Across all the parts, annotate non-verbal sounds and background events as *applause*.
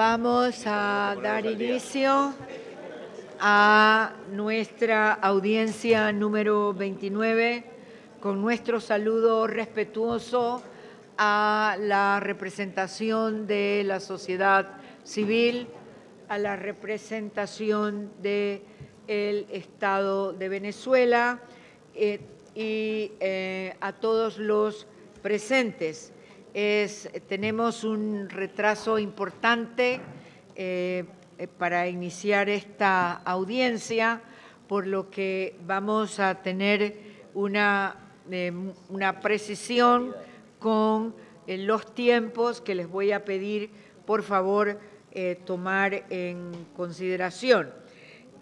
Vamos a dar inicio a nuestra audiencia número 29 con nuestro saludo respetuoso a la representación de la sociedad civil, a la representación del Estado de Venezuela eh, y eh, a todos los presentes. Eh, tenemos un retraso importante eh, eh, para iniciar esta audiencia, por lo que vamos a tener una, una precisión con los tiempos que les voy a pedir, por favor, tomar en consideración.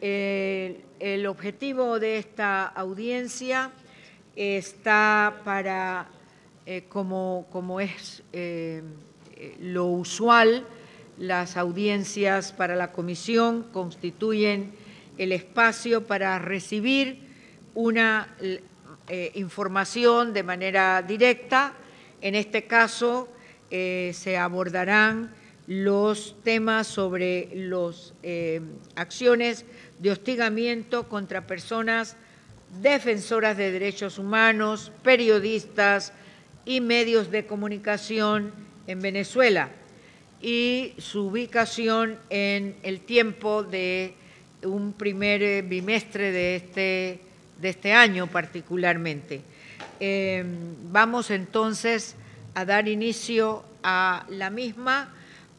el objetivo de esta audiencia está para eh, como, es eh, eh, lo usual, las audiencias para la comisión constituyen el espacio para recibir una información de manera directa. En este caso se abordarán los temas sobre las acciones de hostigamiento contra personas defensoras de derechos humanos, periodistas, y medios de comunicación en Venezuela y su ubicación en el tiempo de un primer eh, bimestre de este, de este año particularmente. Em, vamos entonces a dar inicio a la misma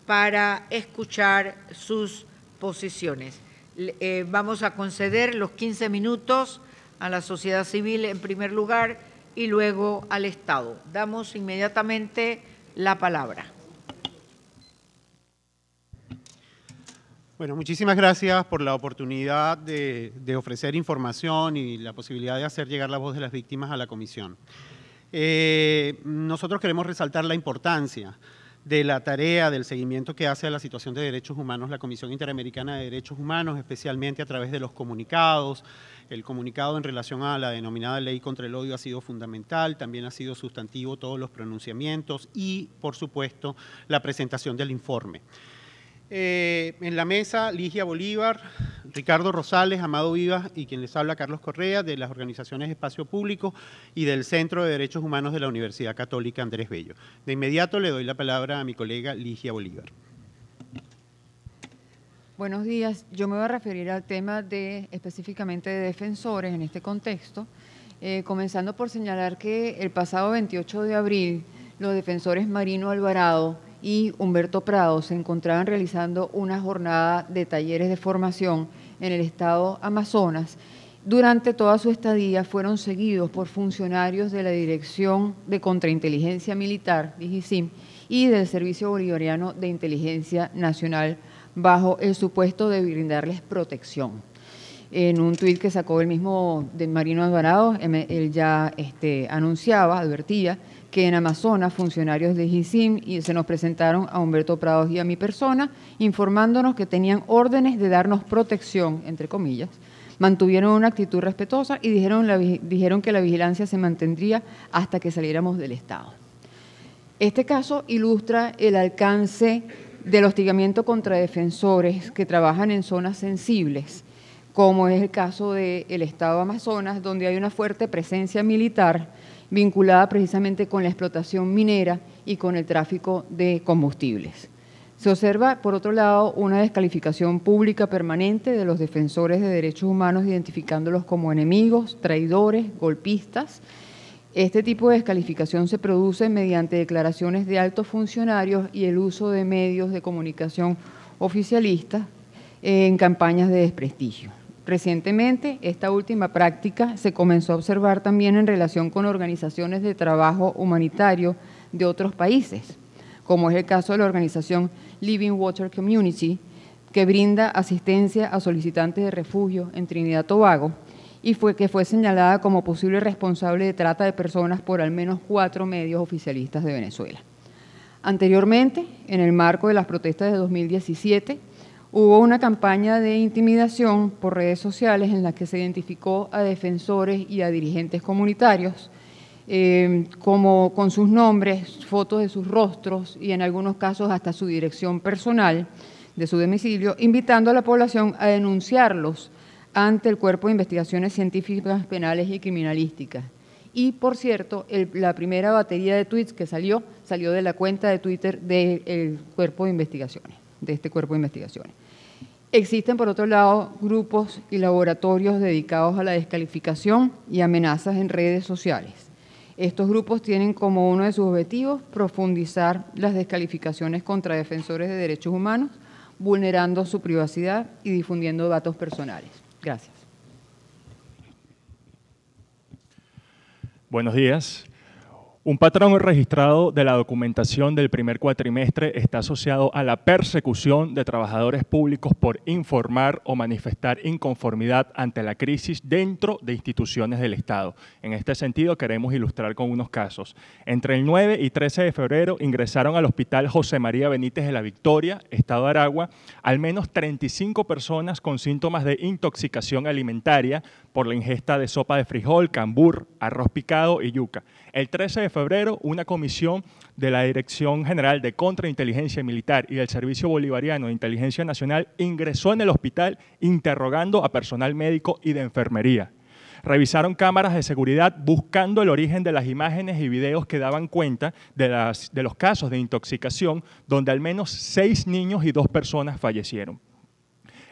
para escuchar sus posiciones. Eh, vamos a conceder los 15 minutos a la sociedad civil en primer lugar y luego al Estado. Damos inmediatamente la palabra. Bueno, muchísimas gracias por la oportunidad de, ofrecer información y la posibilidad de hacer llegar la voz de las víctimas a la Comisión. Eh, nosotros queremos resaltar la importancia de la tarea, del seguimiento que hace a la situación de derechos humanos la Comisión Interamericana de Derechos Humanos, especialmente a través de los comunicados, el comunicado en relación a la denominada ley contra el odio ha sido fundamental, también ha sido sustantivo todos los pronunciamientos y, por supuesto, la presentación del informe. Eh, en la mesa, Ligia Bolívar, Ricardo Rosales, Amado Vivas y quien les habla, Carlos Correa, de las organizaciones Espacio Público y del Centro de Derechos Humanos de la Universidad Católica Andrés Bello. De inmediato le doy la palabra a mi colega Ligia Bolívar. Buenos días. Yo me voy a referir al tema de específicamente de defensores en este contexto, eh, comenzando por señalar que el pasado 28 de abril los defensores Marino Alvarado y Humberto Prado se encontraban realizando una jornada de talleres de formación en el estado Amazonas. Durante toda su estadía fueron seguidos por funcionarios de la Dirección de Contrainteligencia Militar, DIGICIM, y del Servicio Bolivariano de Inteligencia Nacional bajo el supuesto de brindarles protección. En un tuit que sacó el mismo de Marino Alvarado, em, él ya este, anunciaba, advertía, que en Amazonas funcionarios de GISIM y se nos presentaron a Humberto Prados y a mi persona, informándonos que tenían órdenes de darnos protección, entre comillas, mantuvieron una actitud respetuosa y dijeron, que la vigilancia se mantendría hasta que saliéramos del Estado. Este caso ilustra el alcance del hostigamiento contra defensores que trabajan en zonas sensibles, como es el caso del estado Amazonas, donde hay una fuerte presencia militar vinculada precisamente con la explotación minera y con el tráfico de combustibles. Se observa, por otro lado, una descalificación pública permanente de los defensores de derechos humanos, identificándolos como enemigos, traidores, golpistas, este tipo de descalificación se produce mediante declaraciones de altos funcionarios y el uso de medios de comunicación oficialistas en campañas de desprestigio. Recientemente, esta última práctica se comenzó a observar también en relación con organizaciones de trabajo humanitario de otros países, como es el caso de la organización Living Water Community, que brinda asistencia a solicitantes de refugio en Trinidad y Tobago, y fue que fue señalada como posible responsable de trata de personas por al menos cuatro medios oficialistas de Venezuela. Anteriormente, en el marco de las protestas de 2017, hubo una campaña de intimidación por redes sociales en la que se identificó a defensores y a dirigentes comunitarios eh, como con sus nombres, fotos de sus rostros y en algunos casos hasta su dirección personal de su domicilio, invitando a la población a denunciarlos ante el Cuerpo de Investigaciones Científicas Penales y Criminalísticas. Y por cierto, la primera batería de tweets que salió salió de la cuenta de Twitter del Cuerpo de Investigaciones, de este Cuerpo de Investigaciones. Existen, por otro lado, grupos y laboratorios dedicados a la descalificación y amenazas en redes sociales. Estos grupos tienen como uno de sus objetivos profundizar las descalificaciones contra defensores de derechos humanos, vulnerando su privacidad y difundiendo datos personales. Gracias. Buenos días. Un patrón registrado de la documentación del primer cuatrimestre está asociado a la persecución de trabajadores públicos por informar o manifestar inconformidad ante la crisis dentro de instituciones del Estado. En este sentido, queremos ilustrar con unos casos. Entre el 9 y 13 de febrero ingresaron al Hospital José María Benítez de la Victoria, Estado Aragua, al menos 35 personas con síntomas de intoxicación alimentaria por la ingesta de sopa de frijol, cambur, arroz picado y yuca. El 13 de febrero, una comisión de la Dirección General de Contrainteligencia Militar y del Servicio Bolivariano de Inteligencia Nacional ingresó en el hospital interrogando a personal médico y de enfermería. Revisaron cámaras de seguridad buscando el origen de las imágenes y videos que daban cuenta de, de los casos de intoxicación, donde al menos seis niños y dos personas fallecieron.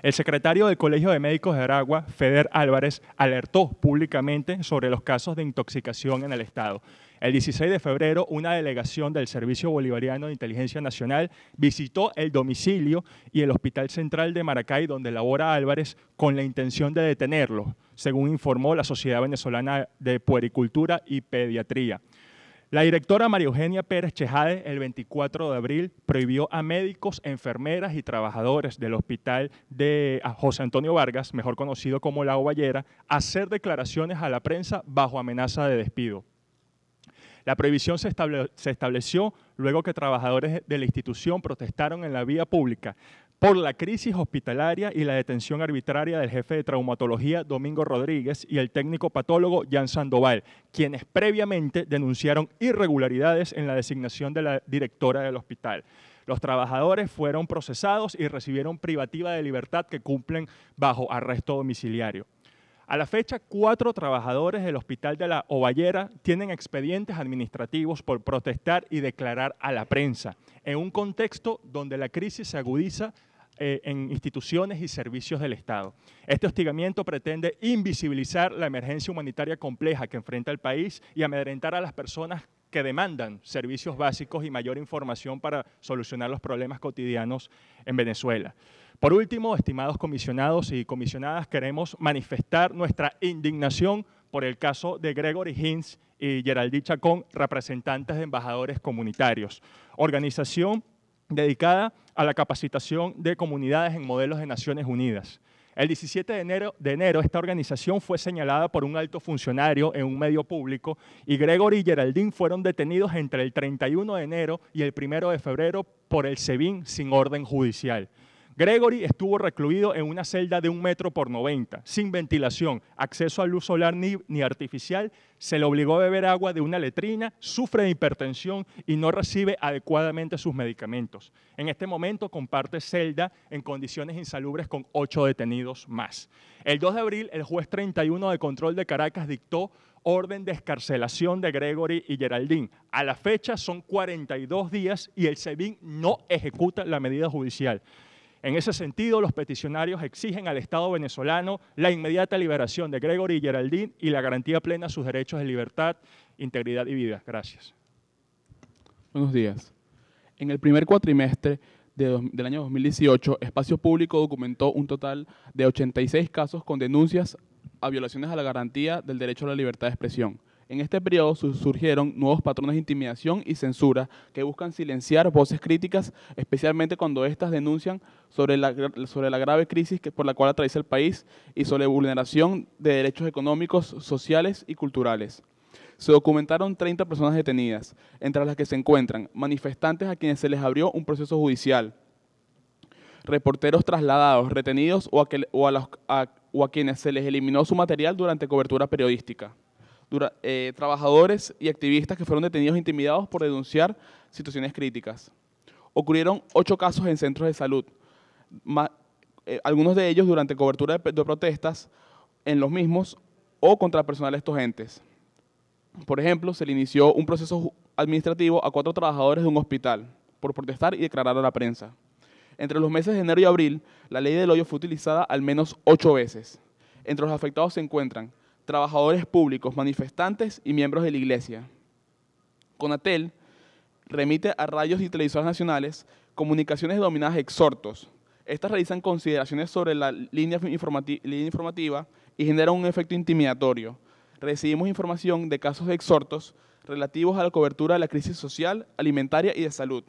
El secretario del Colegio de Médicos de Aragua, Feder Álvarez, alertó públicamente sobre los casos de intoxicación en el Estado. El 16 de febrero, una delegación del Servicio Bolivariano de Inteligencia Nacional visitó el domicilio y el Hospital Central de Maracay, donde labora Álvarez, con la intención de detenerlo, según informó la Sociedad Venezolana de Puericultura y Pediatría. La directora María Eugenia Pérez Chejade el 24 de abril prohibió a médicos, enfermeras y trabajadores del hospital de José Antonio Vargas, mejor conocido como La Ovallera, hacer declaraciones a la prensa bajo amenaza de despido. La prohibición se, estableció luego que trabajadores de la institución protestaron en la vía pública por la crisis hospitalaria y la detención arbitraria del jefe de traumatología Domingo Rodríguez y el técnico patólogo Jan Sandoval, quienes previamente denunciaron irregularidades en la designación de la directora del hospital. Los trabajadores fueron procesados y recibieron privativa de libertad que cumplen bajo arresto domiciliario. A la fecha, cuatro trabajadores del Hospital de la Ovallera tienen expedientes administrativos por protestar y declarar a la prensa, en un contexto donde la crisis se agudiza eh, en instituciones y servicios del Estado. Este hostigamiento pretende invisibilizar la emergencia humanitaria compleja que enfrenta el país y amedrentar a las personas que demandan servicios básicos y mayor información para solucionar los problemas cotidianos en Venezuela. Por último, estimados comisionados y comisionadas, queremos manifestar nuestra indignación por el caso de Gregory Hinz y Geraldine Chacón, representantes de embajadores comunitarios, organización dedicada a la capacitación de comunidades en modelos de Naciones Unidas. El 17 de enero, de enero, esta organización fue señalada por un alto funcionario en un medio público y Gregory y Geraldine fueron detenidos entre el 31 de enero y el 1 de febrero por el SEBIN sin orden judicial. Gregory estuvo recluido en una celda de un metro por 90, sin ventilación, acceso a luz solar ni, artificial, se le obligó a beber agua de una letrina, sufre de hipertensión y no recibe adecuadamente sus medicamentos. En este momento comparte celda en condiciones insalubres con ocho detenidos más. El 2 de abril, el juez 31 de control de Caracas dictó orden de escarcelación de Gregory y Geraldine. A la fecha son 42 días y el SEBIN no ejecuta la medida judicial. En ese sentido, los peticionarios exigen al Estado venezolano la inmediata liberación de Gregory Geraldine y la garantía plena de sus derechos de libertad, integridad y vida. Gracias. Buenos días. En el primer cuatrimestre del año 2018, Espacio Público documentó un total de 86 casos con denuncias a violaciones a la garantía del derecho a la libertad de expresión. En este periodo surgieron nuevos patrones de intimidación y censura que buscan silenciar voces críticas, especialmente cuando éstas denuncian sobre la, sobre la grave crisis por la cual atraviesa el país y sobre vulneración de derechos económicos, sociales y culturales. Se documentaron 30 personas detenidas, entre las que se encuentran manifestantes a quienes se les abrió un proceso judicial, reporteros trasladados, retenidos o los, o a quienes se les eliminó su material durante cobertura periodística. Eh, trabajadores y activistas que fueron detenidos e intimidados por denunciar situaciones críticas. Ocurrieron ocho casos en centros de salud, eh, algunos de ellos durante cobertura de, protestas en los mismos o contra personal de estos entes. Por ejemplo, se le inició un proceso administrativo a cuatro trabajadores de un hospital por protestar y declarar a la prensa. Entre los meses de enero y abril, la ley del hoyo fue utilizada al menos ocho veces. Entre los afectados se encuentran trabajadores públicos, manifestantes y miembros de la Iglesia. Conatel remite a radios y televisores nacionales comunicaciones denominadas exhortos. Estas realizan consideraciones sobre la línea, informativa y generan un efecto intimidatorio. Recibimos información de casos de exhortos relativos a la cobertura de la crisis social, alimentaria y de salud.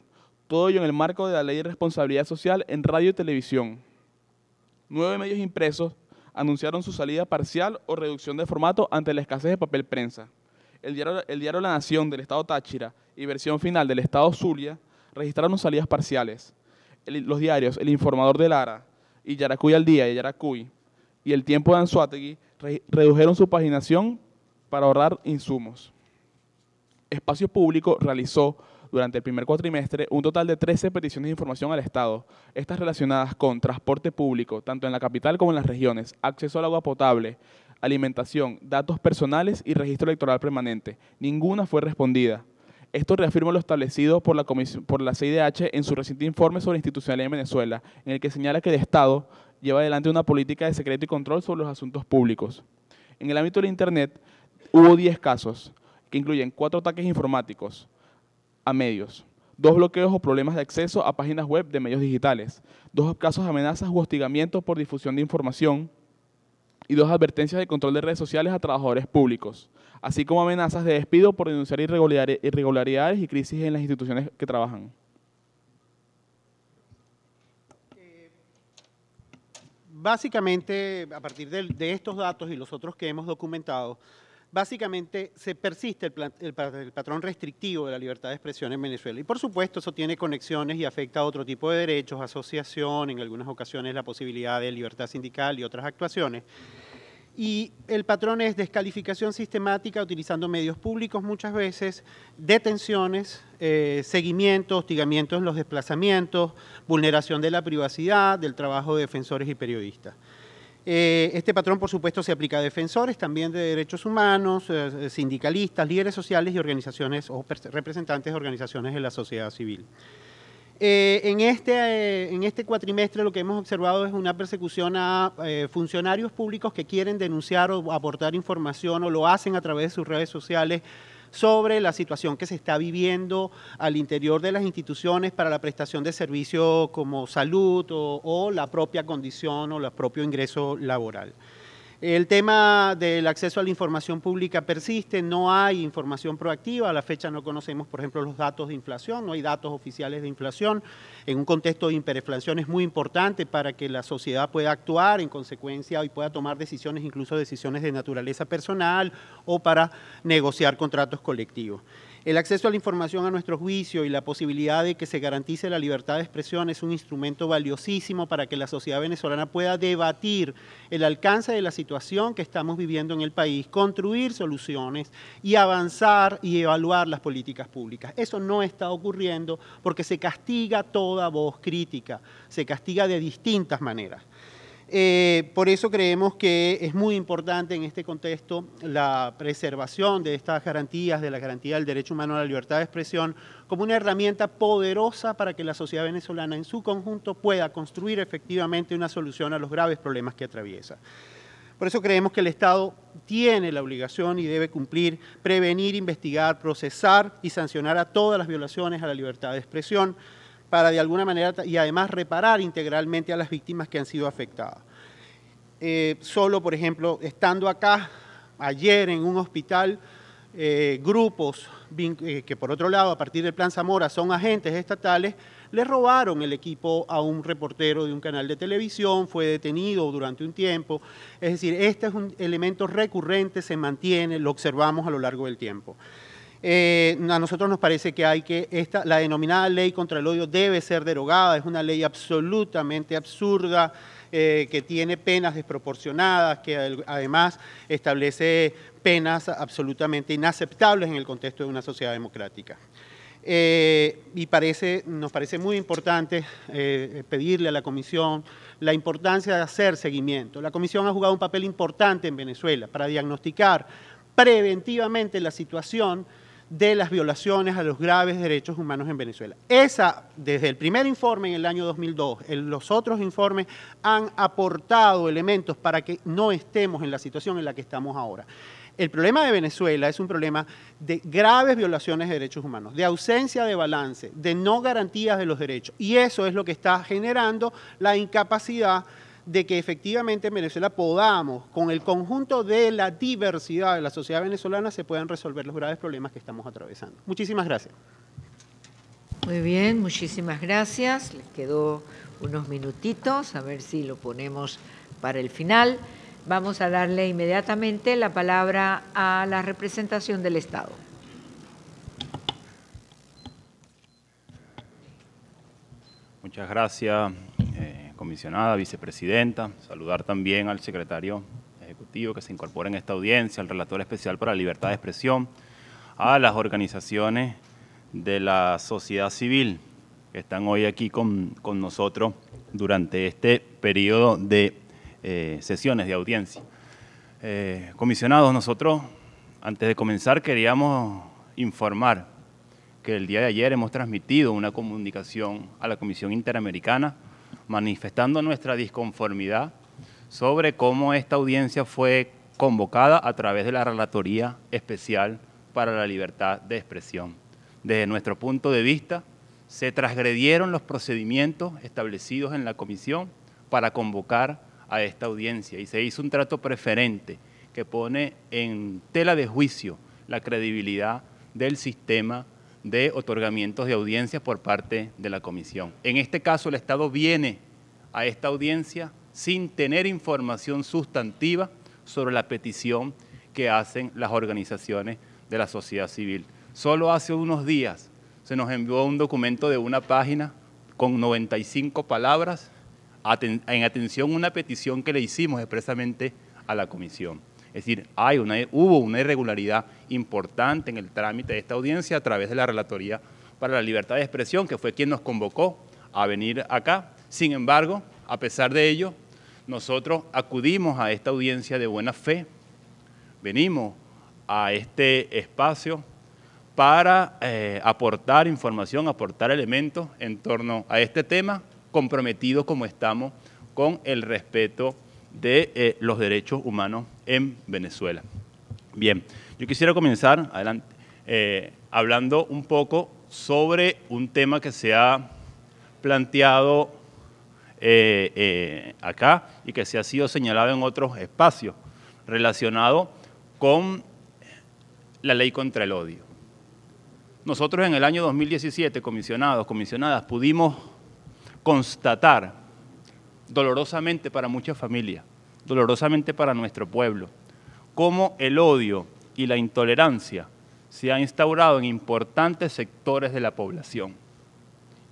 Todo ello en el marco de la Ley de Responsabilidad Social en Radio y Televisión. Nueve medios impresos anunciaron su salida parcial o reducción de formato ante la escasez de papel prensa. El diario, el diario La Nación del Estado Táchira y versión final del Estado Zulia registraron salidas parciales. los diarios El Informador de Lara y Yaracuy al Día y Yaracuy y El Tiempo de Anzuategui redujeron su paginación para ahorrar insumos. Espacio Público realizó durante el primer cuatrimestre un total de 13 peticiones de información al Estado, estas relacionadas con transporte público, tanto en la capital como en las regiones, acceso al agua potable, alimentación, datos personales y registro electoral permanente. Ninguna fue respondida. Esto reafirma lo establecido por la, comisión, por la CIDH en su reciente informe sobre institucionalidad en Venezuela, en el que señala que el Estado lleva adelante una política de secreto y control sobre los asuntos públicos. En el ámbito del Internet hubo 10 casos, que incluyen cuatro ataques informáticos, a medios, dos bloqueos o problemas de acceso a páginas web de medios digitales, dos casos de amenazas o hostigamientos por difusión de información y dos advertencias de control de redes sociales a trabajadores públicos, así como amenazas de despido por denunciar irregularidades y crisis en las instituciones que trabajan. Básicamente, a partir de, de estos datos y los otros que hemos documentado, básicamente se persiste el, patrón restrictivo de la libertad de expresión en Venezuela. Y por supuesto eso tiene conexiones y afecta a otro tipo de derechos, asociación, en algunas ocasiones la posibilidad de libertad sindical y otras actuaciones. Y el patrón es descalificación sistemática utilizando medios públicos muchas veces, detenciones, eh, seguimiento, hostigamiento en los desplazamientos, vulneración de la privacidad, del trabajo de defensores y periodistas. Eh, este patrón, por supuesto, se aplica a defensores también de derechos humanos, eh, eh, sindicalistas, líderes sociales y organizaciones o representantes de organizaciones de la sociedad civil. en, este, en este cuatrimestre lo que hemos observado es una persecución a funcionarios públicos que quieren denunciar o aportar información o lo hacen a través de sus redes sociales sobre la situación que se está viviendo al interior de las instituciones para la prestación de servicios como salud o, la propia condición o el propio ingreso laboral. El tema del acceso a la información pública persiste, no hay información proactiva, a la fecha no conocemos, por ejemplo, los datos de inflación, no hay datos oficiales de inflación. En un contexto de hiperinflación es muy importante para que la sociedad pueda actuar en consecuencia y pueda tomar decisiones, incluso decisiones de naturaleza personal o para negociar contratos colectivos. El acceso a la información a nuestro juicio y la posibilidad de que se garantice la libertad de expresión es un instrumento valiosísimo para que la sociedad venezolana pueda debatir el alcance de la situación que estamos viviendo en el país, construir soluciones y avanzar y evaluar las políticas públicas. Eso no está ocurriendo porque se castiga toda voz crítica, se castiga de distintas maneras. Eh, por eso creemos que es muy importante en este contexto la preservación de estas garantías, de la garantía del derecho humano a la libertad de expresión, como una herramienta poderosa para que la sociedad venezolana en su conjunto pueda construir efectivamente una solución a los graves problemas que atraviesa. Por eso creemos que el Estado tiene la obligación y debe cumplir, prevenir, investigar, procesar y sancionar a todas las violaciones a la libertad de expresión, para de alguna manera y además reparar integralmente a las víctimas que han sido afectadas. Eh, solo, por ejemplo, estando acá ayer en un hospital, eh, grupos eh, que por otro lado a partir del Plan Zamora son agentes estatales, le robaron el equipo a un reportero de un canal de televisión, fue detenido durante un tiempo. Es decir, este es un elemento recurrente, se mantiene, lo observamos a lo largo del tiempo. Eh, a nosotros nos parece que hay que, la denominada ley contra el odio debe ser derogada, es una ley absolutamente absurda, eh, que tiene penas desproporcionadas, que además establece penas absolutamente inaceptables en el contexto de una sociedad democrática. Eh, y nos parece muy importante pedirle a la Comisión la importancia de hacer seguimiento. La Comisión ha jugado un papel importante en Venezuela para diagnosticar preventivamente la situación de las violaciones a los graves derechos humanos en Venezuela. Esa, desde el primer informe en el año 2002, los otros informes han aportado elementos para que no estemos en la situación en la que estamos ahora. El problema de Venezuela es un problema de graves violaciones de derechos humanos, de ausencia de balance, de no garantías de los derechos. Y eso es lo que está generando la incapacidad de que efectivamente en Venezuela podamos, con el conjunto de la diversidad de la sociedad venezolana, se puedan resolver los graves problemas que estamos atravesando. Muchísimas gracias. Muy bien, muchísimas gracias. Les quedó unos minutitos, a ver si lo ponemos para el final. Vamos a darle inmediatamente la palabra a la representación del Estado. Muchas gracias, comisionada, vicepresidenta, saludar también al secretario ejecutivo que se incorpora en esta audiencia, al relator especial para la libertad de expresión, a las organizaciones de la sociedad civil que están hoy aquí con, nosotros durante este periodo de eh, sesiones de audiencia. Eh, comisionados, nosotros antes de comenzar queríamos informar que el día de ayer hemos transmitido una comunicación a la Comisión Interamericana manifestando nuestra disconformidad sobre cómo esta audiencia fue convocada a través de la Relatoría Especial para la Libertad de Expresión. Desde nuestro punto de vista, se transgredieron los procedimientos establecidos en la comisión para convocar a esta audiencia y se hizo un trato preferente que pone en tela de juicio la credibilidad del sistema de otorgamientos de audiencias por parte de la comisión. En este caso, el Estado viene a esta audiencia sin tener información sustantiva sobre la petición que hacen las organizaciones de la sociedad civil. Solo hace unos días se nos envió un documento de una página con 95 palabras en atención a una petición que le hicimos expresamente a la comisión. Es decir, hay una, hubo una irregularidad importante en el trámite de esta audiencia a través de la Relatoría para la Libertad de Expresión, que fue quien nos convocó a venir acá. Sin embargo, a pesar de ello, nosotros acudimos a esta audiencia de buena fe, venimos a este espacio para eh, aportar información, aportar elementos en torno a este tema, comprometidos como estamos con el respeto de eh, los derechos humanos en Venezuela. Bien, yo quisiera comenzar eh, hablando un poco sobre un tema que se ha planteado eh, acá y que se ha sido señalado en otros espacios relacionado con la ley contra el odio. Nosotros en el año 2017, comisionados, comisionadas, pudimos constatar dolorosamente para muchas familias, dolorosamente para nuestro pueblo, cómo el odio y la intolerancia se han instaurado en importantes sectores de la población,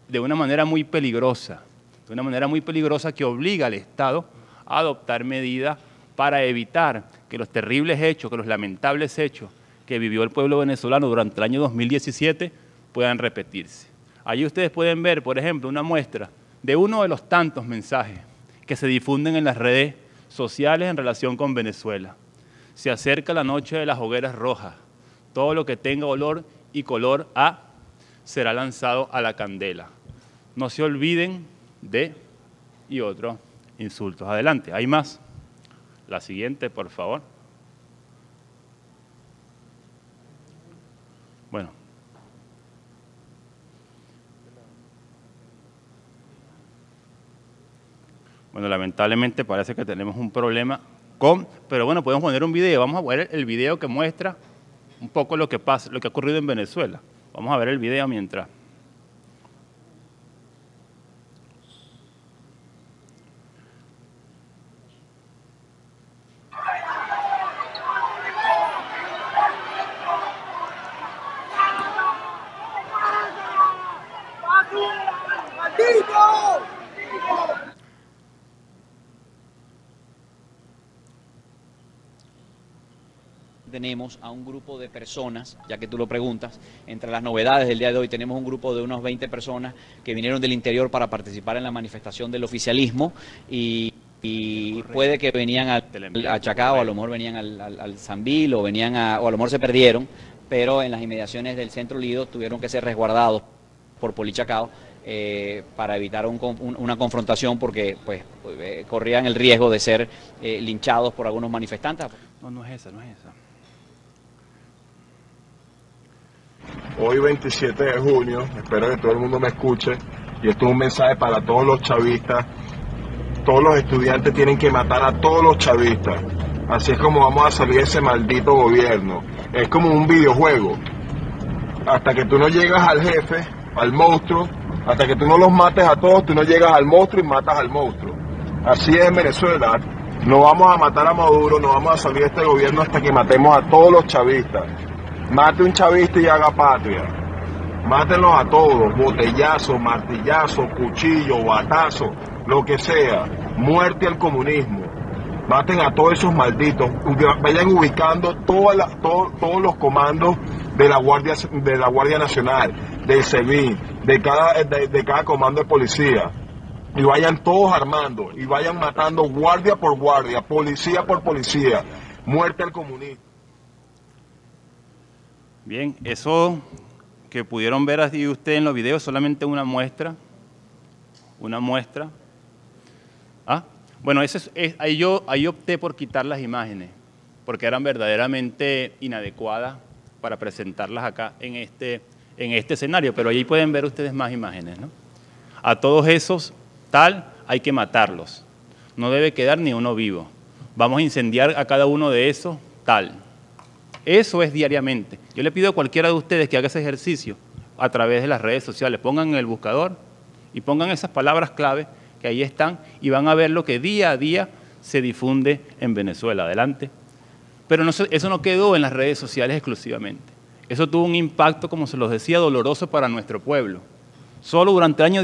de una manera muy peligrosa, de una manera muy peligrosa que obliga al Estado a adoptar medidas para evitar que los terribles hechos, que los lamentables hechos que vivió el pueblo venezolano durante el año 2017 puedan repetirse. Allí ustedes pueden ver, por ejemplo, una muestra de uno de los tantos mensajes que se difunden en las redes sociales en relación con Venezuela. Se acerca la noche de las hogueras rojas. Todo lo que tenga olor y color a será lanzado a la candela. No se olviden de y otros insultos. Adelante, hay más. La siguiente, por favor. Bueno, lamentablemente parece que tenemos un problema con, pero bueno, podemos poner un video. Vamos a ver el video que muestra un poco lo que pasa, lo que ha ocurrido en Venezuela. Vamos a ver el video mientras. tenemos a un grupo de personas, ya que tú lo preguntas, entre las novedades del día de hoy tenemos un grupo de unos 20 personas que vinieron del interior para participar en la manifestación del oficialismo y, puede que venían al, a Chacao, a lo mejor venían al, al, Zambil o, venían a, o a lo mejor se perdieron, pero en las inmediaciones del centro Lido tuvieron que ser resguardados por Polichacao eh, para evitar una confrontación porque pues eh, corrían el riesgo de ser eh, linchados por algunos manifestantes. No, no es esa, no es esa. hoy 27 de junio, espero que todo el mundo me escuche, y esto es un mensaje para todos los chavistas, todos los estudiantes tienen que matar a todos los chavistas, así es como vamos a salir ese maldito gobierno, es como un videojuego, hasta que tú no llegas al jefe, al monstruo, hasta que tú no los mates a todos, tú no llegas al monstruo y matas al monstruo. Así es Venezuela, no vamos a matar a Maduro, no vamos a salir este gobierno hasta que matemos a todos los chavistas. Mate un chavista y haga patria. Mátenlos a todos, botellazo, martillazo, cuchillo, batazo, lo que sea. Muerte al comunismo. Maten a todos esos malditos. Vayan ubicando todos los comandos de la Guardia, de la Guardia Nacional, del SEBIN, de cada, de, cada comando de policía y vayan todos armando y vayan matando guardia por guardia, policía por policía, muerte al comunismo. Bien, eso que pudieron ver así ustedes en los videos solamente una muestra, una muestra. ¿Ah? Bueno, es, ahí, yo, ahí opté por quitar las imágenes, porque eran verdaderamente inadecuadas para presentarlas acá en este, en este escenario, pero ahí pueden ver ustedes más imágenes. ¿no? A todos esos, tal, hay que matarlos. No debe quedar ni uno vivo. Vamos a incendiar a cada uno de esos, tal. Eso es diariamente. Yo le pido a cualquiera de ustedes que haga ese ejercicio a través de las redes sociales. Pongan en el buscador y pongan esas palabras clave que ahí están y van a ver lo que día a día se difunde en Venezuela. Adelante. Pero eso no quedó en las redes sociales exclusivamente. Eso tuvo un impacto, como se los decía, doloroso para nuestro pueblo. Solo durante el año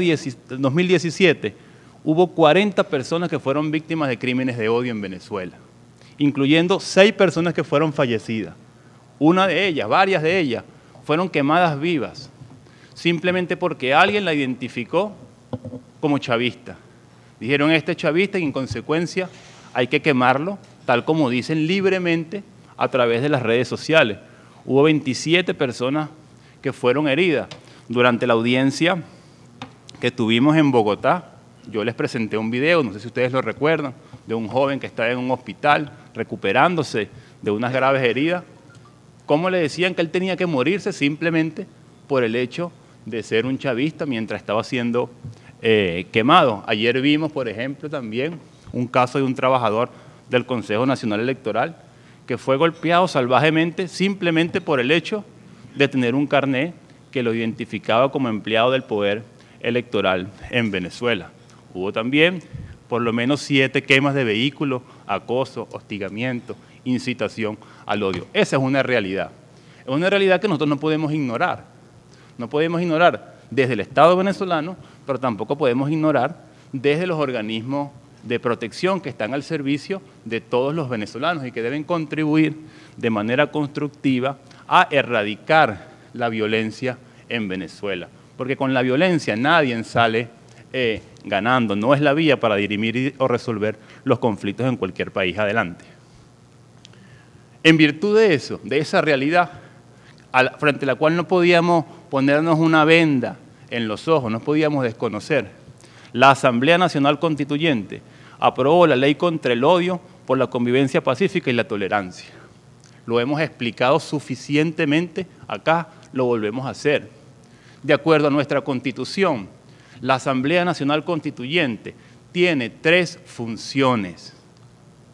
2017 hubo 40 personas que fueron víctimas de crímenes de odio en Venezuela, incluyendo 6 personas que fueron fallecidas. Una de ellas, varias de ellas, fueron quemadas vivas, simplemente porque alguien la identificó como chavista. Dijeron, este es chavista y en consecuencia hay que quemarlo, tal como dicen libremente a través de las redes sociales. Hubo 27 personas que fueron heridas. Durante la audiencia que tuvimos en Bogotá, yo les presenté un video, no sé si ustedes lo recuerdan, de un joven que está en un hospital recuperándose de unas graves heridas cómo le decían que él tenía que morirse simplemente por el hecho de ser un chavista mientras estaba siendo eh, quemado. Ayer vimos, por ejemplo, también un caso de un trabajador del Consejo Nacional Electoral que fue golpeado salvajemente simplemente por el hecho de tener un carné que lo identificaba como empleado del poder electoral en Venezuela. Hubo también por lo menos siete quemas de vehículos, acoso, hostigamiento, incitación al odio. Esa es una realidad. Es una realidad que nosotros no podemos ignorar. No podemos ignorar desde el Estado venezolano, pero tampoco podemos ignorar desde los organismos de protección que están al servicio de todos los venezolanos y que deben contribuir de manera constructiva a erradicar la violencia en Venezuela. Porque con la violencia nadie sale eh, ganando, no es la vía para dirimir o resolver los conflictos en cualquier país. Adelante. En virtud de eso, de esa realidad, frente a la cual no podíamos ponernos una venda en los ojos, no podíamos desconocer, la Asamblea Nacional Constituyente aprobó la ley contra el odio por la convivencia pacífica y la tolerancia. Lo hemos explicado suficientemente acá, lo volvemos a hacer. De acuerdo a nuestra constitución, la Asamblea Nacional Constituyente tiene tres funciones.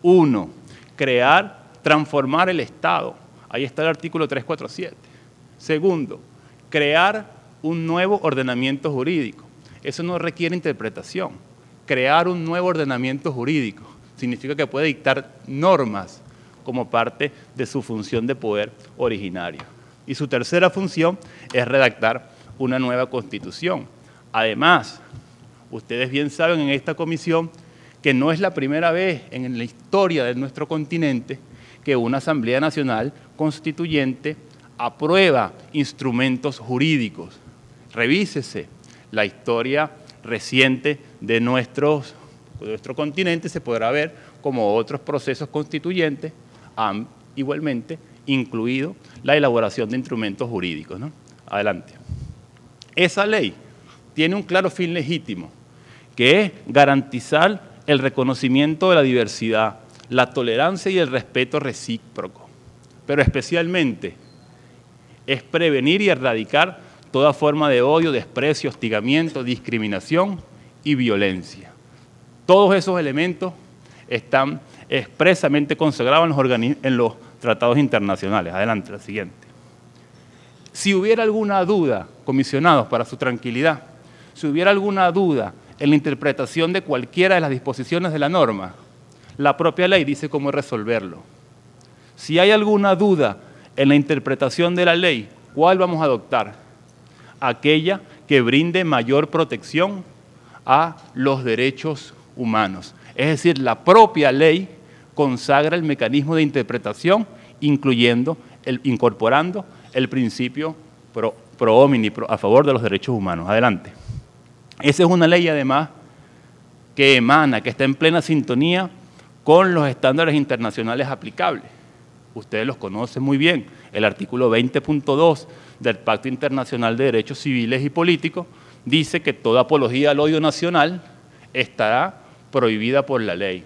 Uno, crear transformar el Estado. Ahí está el artículo 347. Segundo, crear un nuevo ordenamiento jurídico. Eso no requiere interpretación. Crear un nuevo ordenamiento jurídico significa que puede dictar normas como parte de su función de poder originario. Y su tercera función es redactar una nueva constitución. Además, ustedes bien saben en esta comisión que no es la primera vez en la historia de nuestro continente que una Asamblea Nacional Constituyente aprueba instrumentos jurídicos. Revísese la historia reciente de, nuestro continente, se podrá ver como otros procesos constituyentes han igualmente incluido la elaboración de instrumentos jurídicos. Adelante. Esa ley tiene un claro fin legítimo, que es garantizar el reconocimiento de la diversidad la tolerancia y el respeto recíproco, pero especialmente es prevenir y erradicar toda forma de odio, desprecio, hostigamiento, discriminación y violencia. Todos esos elementos están expresamente consagrados en los, en los tratados internacionales. Adelante, la siguiente. Si hubiera alguna duda, comisionados, para su tranquilidad, si hubiera alguna duda en la interpretación de cualquiera de las disposiciones de la norma, la propia ley dice cómo resolverlo. Si hay alguna duda en la interpretación de la ley, ¿cuál vamos a adoptar? Aquella que brinde mayor protección a los derechos humanos. Es decir, la propia ley consagra el mecanismo de interpretación, incluyendo, el, incorporando el principio pro, pro homini, a favor de los derechos humanos. Adelante. Esa es una ley, además, que emana, que está en plena sintonía con los estándares internacionales aplicables. Ustedes los conocen muy bien. El artículo 20.2 del Pacto Internacional de Derechos Civiles y Políticos dice que toda apología al odio nacional estará prohibida por la ley.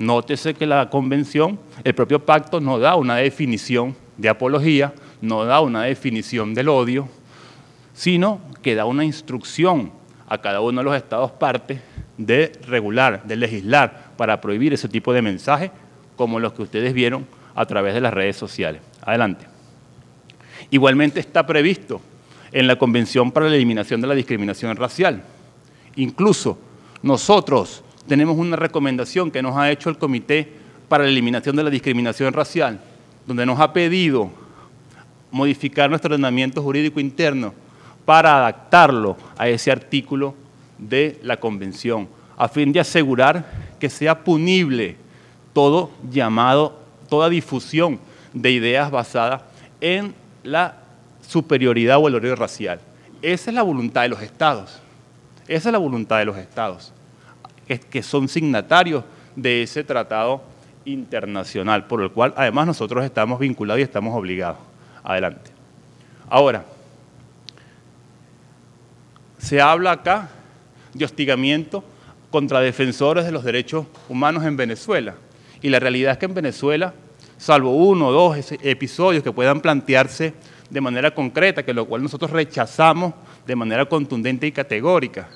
Nótese que la convención, el propio pacto no da una definición de apología, no da una definición del odio, sino que da una instrucción a cada uno de los estados partes de regular, de legislar para prohibir ese tipo de mensajes como los que ustedes vieron a través de las redes sociales. Adelante. Igualmente está previsto en la Convención para la Eliminación de la Discriminación Racial. Incluso nosotros tenemos una recomendación que nos ha hecho el Comité para la Eliminación de la Discriminación Racial, donde nos ha pedido modificar nuestro ordenamiento jurídico interno para adaptarlo a ese artículo de la Convención, a fin de asegurar que sea punible todo llamado, toda difusión de ideas basadas en la superioridad o el odio racial. Esa es la voluntad de los estados. Esa es la voluntad de los estados, que son signatarios de ese tratado internacional, por el cual además nosotros estamos vinculados y estamos obligados. Adelante. Ahora, se habla acá de hostigamiento contra defensores de los derechos humanos en Venezuela. Y la realidad es que en Venezuela, salvo uno o dos episodios que puedan plantearse de manera concreta, que lo cual nosotros rechazamos de manera contundente y categórica,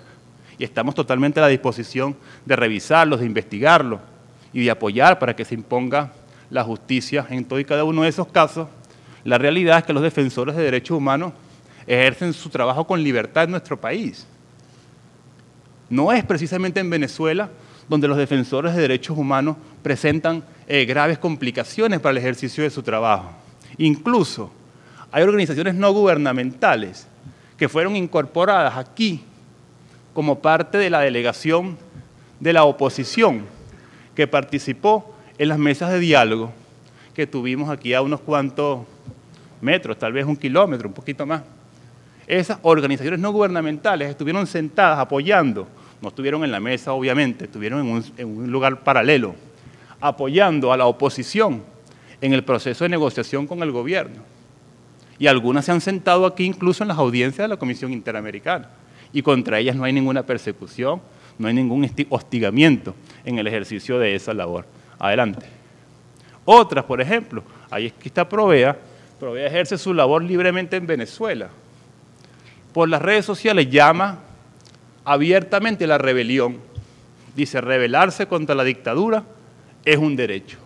y estamos totalmente a la disposición de revisarlos, de investigarlos y de apoyar para que se imponga la justicia en todo y cada uno de esos casos, la realidad es que los defensores de derechos humanos ejercen su trabajo con libertad en nuestro país. No es precisamente en Venezuela donde los defensores de derechos humanos presentan eh, graves complicaciones para el ejercicio de su trabajo. Incluso hay organizaciones no gubernamentales que fueron incorporadas aquí como parte de la delegación de la oposición que participó en las mesas de diálogo que tuvimos aquí a unos cuantos metros, tal vez un kilómetro, un poquito más. Esas organizaciones no gubernamentales estuvieron sentadas apoyando, no estuvieron en la mesa obviamente, estuvieron en un, lugar paralelo, apoyando a la oposición en el proceso de negociación con el gobierno. Y algunas se han sentado aquí incluso en las audiencias de la Comisión Interamericana. Y contra ellas no hay ninguna persecución, no hay ningún hostigamiento en el ejercicio de esa labor. Adelante. Otras, por ejemplo, ahí es que está Provea. Provea ejerce su labor libremente en Venezuela por las redes sociales llama abiertamente la rebelión. Dice, rebelarse contra la dictadura es un derecho.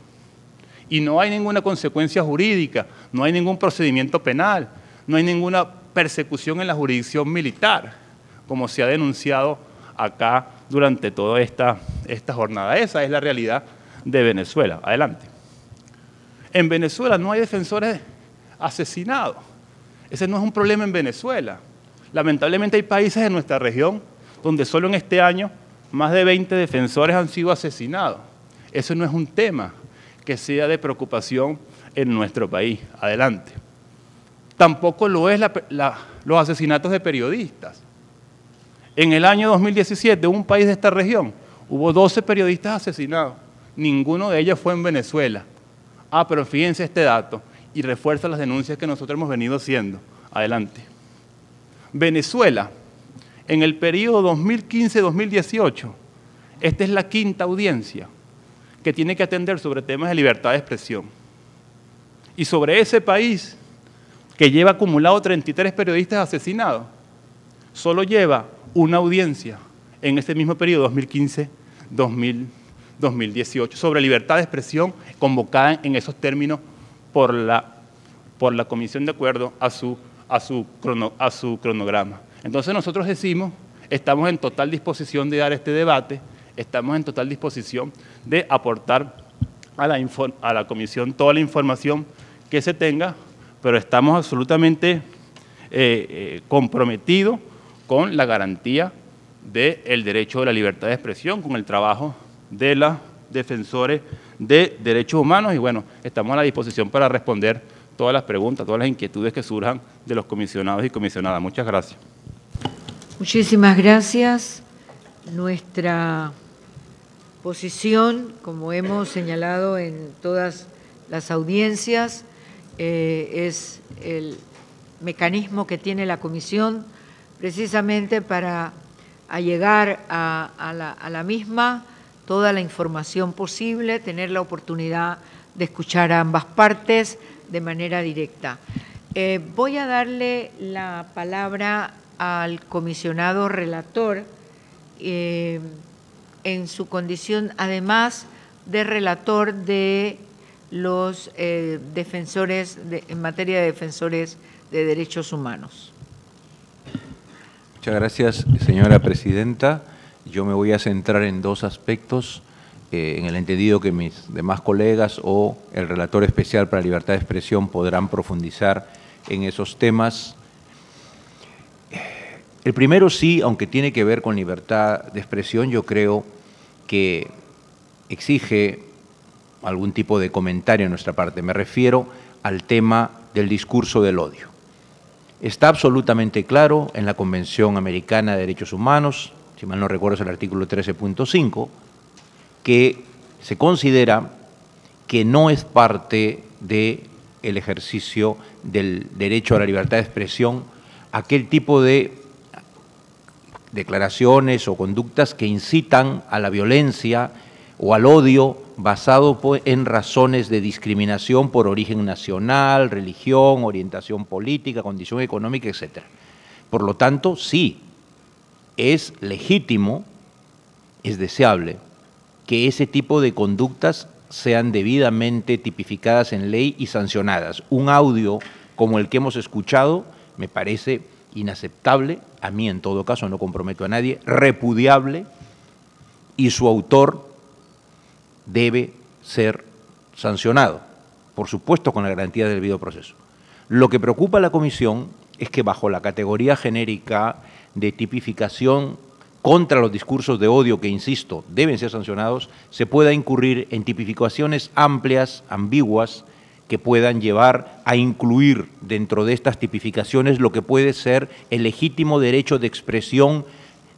Y no hay ninguna consecuencia jurídica, no hay ningún procedimiento penal, no hay ninguna persecución en la jurisdicción militar, como se ha denunciado acá durante toda esta, esta jornada. Esa es la realidad de Venezuela. Adelante. En Venezuela no hay defensores asesinados. Ese no es un problema en Venezuela. Lamentablemente hay países en nuestra región donde solo en este año más de 20 defensores han sido asesinados. Eso no es un tema que sea de preocupación en nuestro país. Adelante. Tampoco lo es los asesinatos de periodistas. En el año 2017, un país de esta región, hubo 12 periodistas asesinados. Ninguno de ellos fue en Venezuela. Ah, pero fíjense este dato y refuerza las denuncias que nosotros hemos venido haciendo. Adelante. Venezuela, en el periodo 2015-2018, esta es la quinta audiencia que tiene que atender sobre temas de libertad de expresión. Y sobre ese país, que lleva acumulado 33 periodistas asesinados, solo lleva una audiencia en ese mismo periodo 2015-2018 sobre libertad de expresión convocada en esos términos por la, por la Comisión de Acuerdo a su a su, crono, a su cronograma. Entonces nosotros decimos, estamos en total disposición de dar este debate, estamos en total disposición de aportar a la, a la comisión toda la información que se tenga, pero estamos absolutamente eh, eh, comprometidos con la garantía del derecho de la libertad de expresión, con el trabajo de los defensores de derechos humanos y bueno, estamos a la disposición para responder todas las preguntas, todas las inquietudes que surjan de los comisionados y comisionadas. Muchas gracias. Muchísimas gracias. Nuestra posición, como hemos señalado en todas las audiencias, eh, es el mecanismo que tiene la comisión precisamente para allegar a, la, a la misma toda la información posible, tener la oportunidad de escuchar a ambas partes, de manera directa. Eh, voy a darle la palabra al comisionado relator eh, en su condición, además de relator de los eh, defensores, en materia de defensores de derechos humanos. Muchas gracias, señora presidenta. Yo me voy a centrar en dos aspectos. Eh, en el entendido que mis demás colegas o el relator especial para libertad de expresión podrán profundizar en esos temas. El primero sí, aunque tiene que ver con libertad de expresión, yo creo que exige algún tipo de comentario en nuestra parte. Me refiero al tema del discurso del odio. Está absolutamente claro en la Convención Americana de Derechos Humanos, si mal no recuerdo es el artículo 13.5, que se considera que no es parte del el ejercicio del derecho a la libertad de expresión aquel tipo de declaraciones o conductas que incitan a la violencia o al odio basado pues, en razones de discriminación por origen nacional, religión, orientación política, condición económica, etc. Por lo tanto, sí, es legítimo, es deseable que ese tipo de conductas sean debidamente tipificadas en ley y sancionadas. Un audio como el que hemos escuchado me parece inaceptable, a mí en todo caso no comprometo a nadie, repudiable y su autor debe ser sancionado, por supuesto con la garantía del debido proceso. Lo que preocupa a la Comisión es que bajo la categoría genérica de tipificación contra los discursos de odio que, insisto, deben ser sancionados, se pueda incurrir en tipificaciones amplias, ambiguas, que puedan llevar a incluir dentro de estas tipificaciones lo que puede ser el legítimo derecho de expresión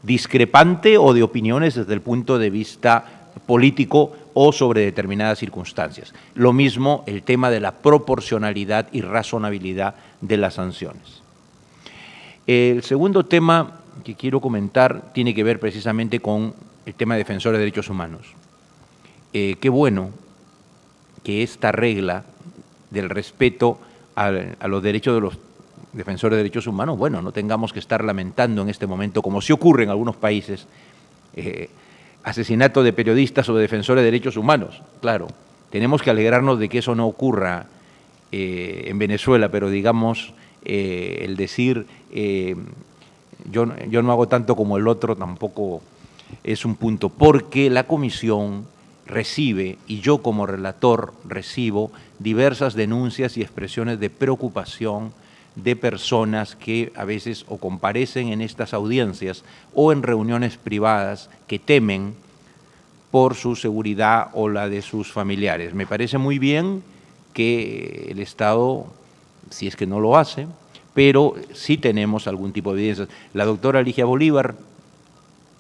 discrepante o de opiniones desde el punto de vista político o sobre determinadas circunstancias. Lo mismo el tema de la proporcionalidad y razonabilidad de las sanciones. El segundo tema que quiero comentar tiene que ver precisamente con el tema de defensores de derechos humanos. Eh, qué bueno que esta regla del respeto a los derechos de los defensores de derechos humanos, bueno, no tengamos que estar lamentando en este momento, como sí ocurre en algunos países, eh, asesinato de periodistas o defensores de derechos humanos. Claro, tenemos que alegrarnos de que eso no ocurra eh, en Venezuela, pero digamos, el decir yo, no hago tanto como el otro, tampoco es un punto, porque la comisión recibe y yo como relator recibo diversas denuncias y expresiones de preocupación de personas que a veces o comparecen en estas audiencias o en reuniones privadas que temen por su seguridad o la de sus familiares. Me parece muy bien que el Estado, si es que no lo hace, pero sí tenemos algún tipo de evidencia. La doctora Ligia Bolívar,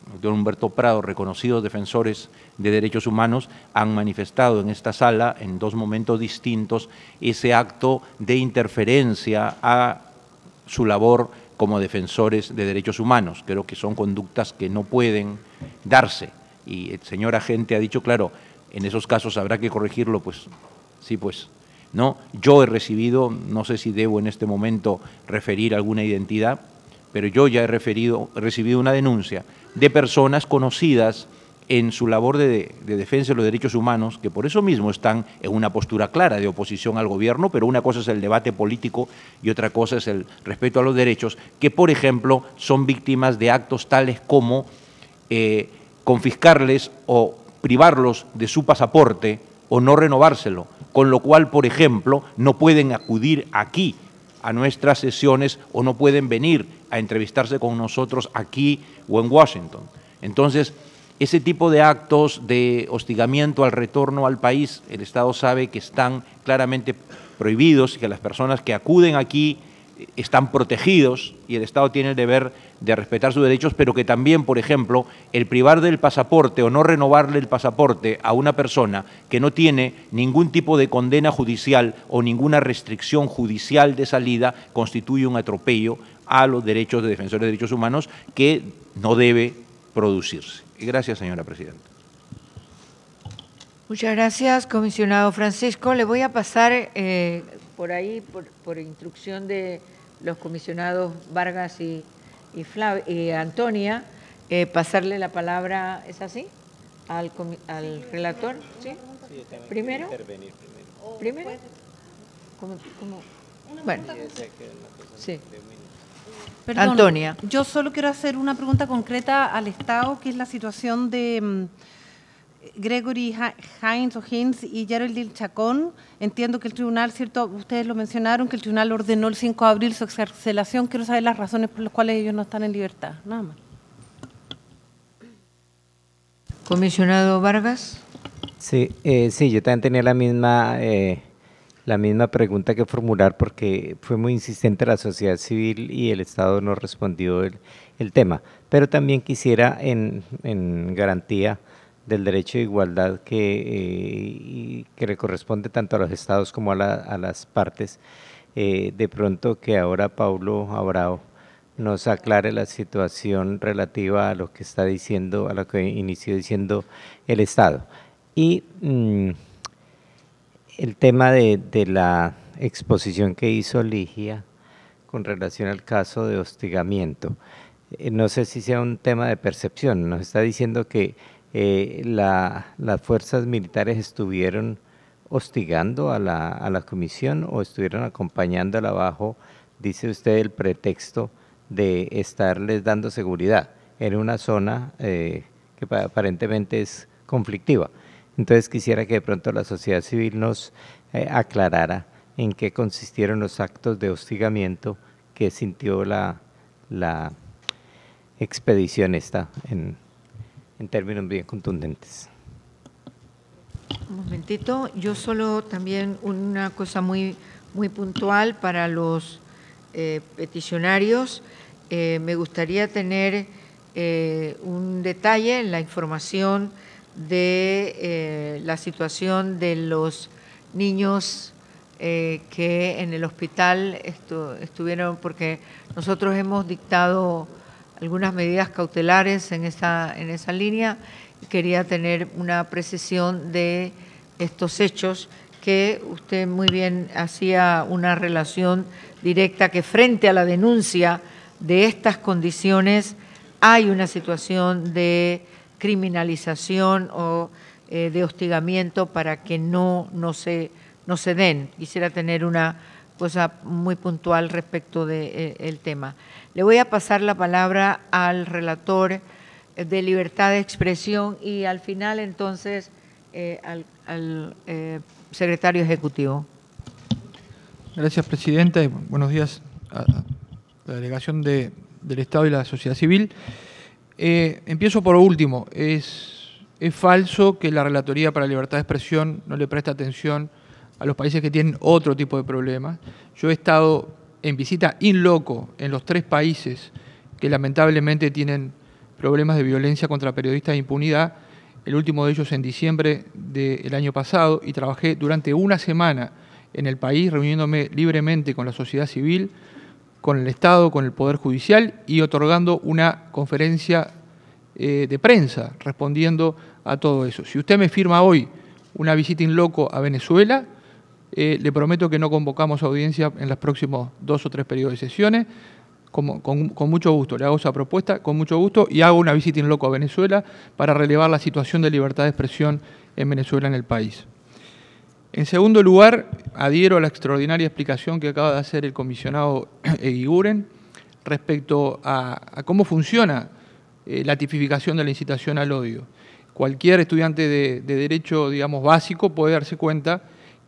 el doctor Humberto Prado, reconocidos defensores de derechos humanos, han manifestado en esta sala, en dos momentos distintos, ese acto de interferencia a su labor como defensores de derechos humanos. Creo que son conductas que no pueden darse. Y el señor agente ha dicho, claro, en esos casos habrá que corregirlo, pues sí, pues. ¿no? Yo he recibido, no sé si debo en este momento referir alguna identidad, pero yo ya he referido, recibido una denuncia de personas conocidas en su labor de, defensa de los derechos humanos, que por eso mismo están en una postura clara de oposición al gobierno, pero una cosa es el debate político y otra cosa es el respeto a los derechos, que por ejemplo son víctimas de actos tales como eh, confiscarles o privarlos de su pasaporte o no renovárselo con lo cual, por ejemplo, no pueden acudir aquí a nuestras sesiones o no pueden venir a entrevistarse con nosotros aquí o en Washington. Entonces, ese tipo de actos de hostigamiento al retorno al país, el Estado sabe que están claramente prohibidos y que las personas que acuden aquí eh, están protegidos y el Estado tiene el deber de respetar sus derechos, pero que también, por ejemplo, el privar del pasaporte o no renovarle el pasaporte a una persona que no tiene ningún tipo de condena judicial o ninguna restricción judicial de salida constituye un atropello a los derechos de defensores de derechos humanos que no debe producirse. Gracias, señora presidenta. Muchas gracias, comisionado Francisco. Le voy a pasar eh, por ahí, por instrucción de los comisionados Vargas y y, y Antonia eh, pasarle la palabra, ¿es así? Al, relator, ¿sí? sí primero primero. Bueno, Perdón, Antonia. Yo solo quiero hacer una pregunta concreta al Estado, que es la situación de mm, Gregory Hines o Hinz y Geraldine Chacón. Entiendo que el tribunal, ¿cierto? Ustedes lo mencionaron, que el tribunal ordenó el 5 de abril su excarcelación. Quiero saber las razones por las cuales ellos no están en libertad. Nada más. Comisionado Vargas. Sí, eh, yo también tenía la misma, eh, la misma pregunta que formular porque fue muy insistente la sociedad civil y el Estado no respondió el, tema. Pero también quisiera, en, en garantía, del derecho de igualdad que, eh, que le corresponde tanto a los estados como a, las partes, eh, de pronto que ahora Paulo Abrao nos aclare la situación relativa a lo que está diciendo, a lo que inició diciendo el Estado. Y mm, el tema de, de la exposición que hizo Ligia con relación al caso de hostigamiento. Eh, no sé si sea un tema de percepción, nos está diciendo que eh, la, las fuerzas militares estuvieron hostigando a la, comisión o estuvieron acompañándola bajo, dice usted, el pretexto de estarles dando seguridad en una zona eh, que aparentemente es conflictiva. Entonces quisiera que de pronto la sociedad civil nos eh, aclarara en qué consistieron los actos de hostigamiento que sintió la, la expedición esta en, en términos bien contundentes. Un momentito, yo solo también una cosa muy, muy puntual para los eh, peticionarios. Eh, me gustaría tener eh, un detalle en la información de la situación de los niños que en el hospital estuvieron, porque nosotros hemos dictado algunas medidas cautelares en esa, en esa línea. Quería tener una precisión de estos hechos que usted muy bien hacía una relación directa que frente a la denuncia de estas condiciones hay una situación de criminalización o eh, de hostigamiento para que no, no, se, no se den. Quisiera tener una Cosa muy puntual respecto del de, eh, tema. Le voy a pasar la palabra al relator eh, de libertad de expresión y al final entonces eh, al, secretario ejecutivo. Gracias, Presidenta, buenos días a la delegación de, del Estado y la sociedad civil. empiezo por último. Es, es falso que la Relatoría para la Libertad de Expresión no le preste atención a los países que tienen otro tipo de problemas. Yo he estado en visita in loco en los tres países que lamentablemente tienen problemas de violencia contra periodistas e impunidad, el último de ellos en diciembre del año pasado, y trabajé durante una semana en el país reuniéndome libremente con la sociedad civil, con el Estado, con el Poder Judicial y otorgando una conferencia eh, de prensa respondiendo a todo eso. Si usted me firma hoy una visita in loco a Venezuela, eh, le prometo que no convocamos audiencia en los próximos dos o tres periodos de sesiones. Con, mucho gusto, le hago esa propuesta, con mucho gusto, y hago una visita en loco a Venezuela para relevar la situación de libertad de expresión en Venezuela en el país. En segundo lugar, adhiero a la extraordinaria explicación que acaba de hacer el comisionado *clears throat* Eguiguren respecto a, cómo funciona eh, la tipificación de la incitación al odio. Cualquier estudiante de, de derecho, digamos, básico puede darse cuenta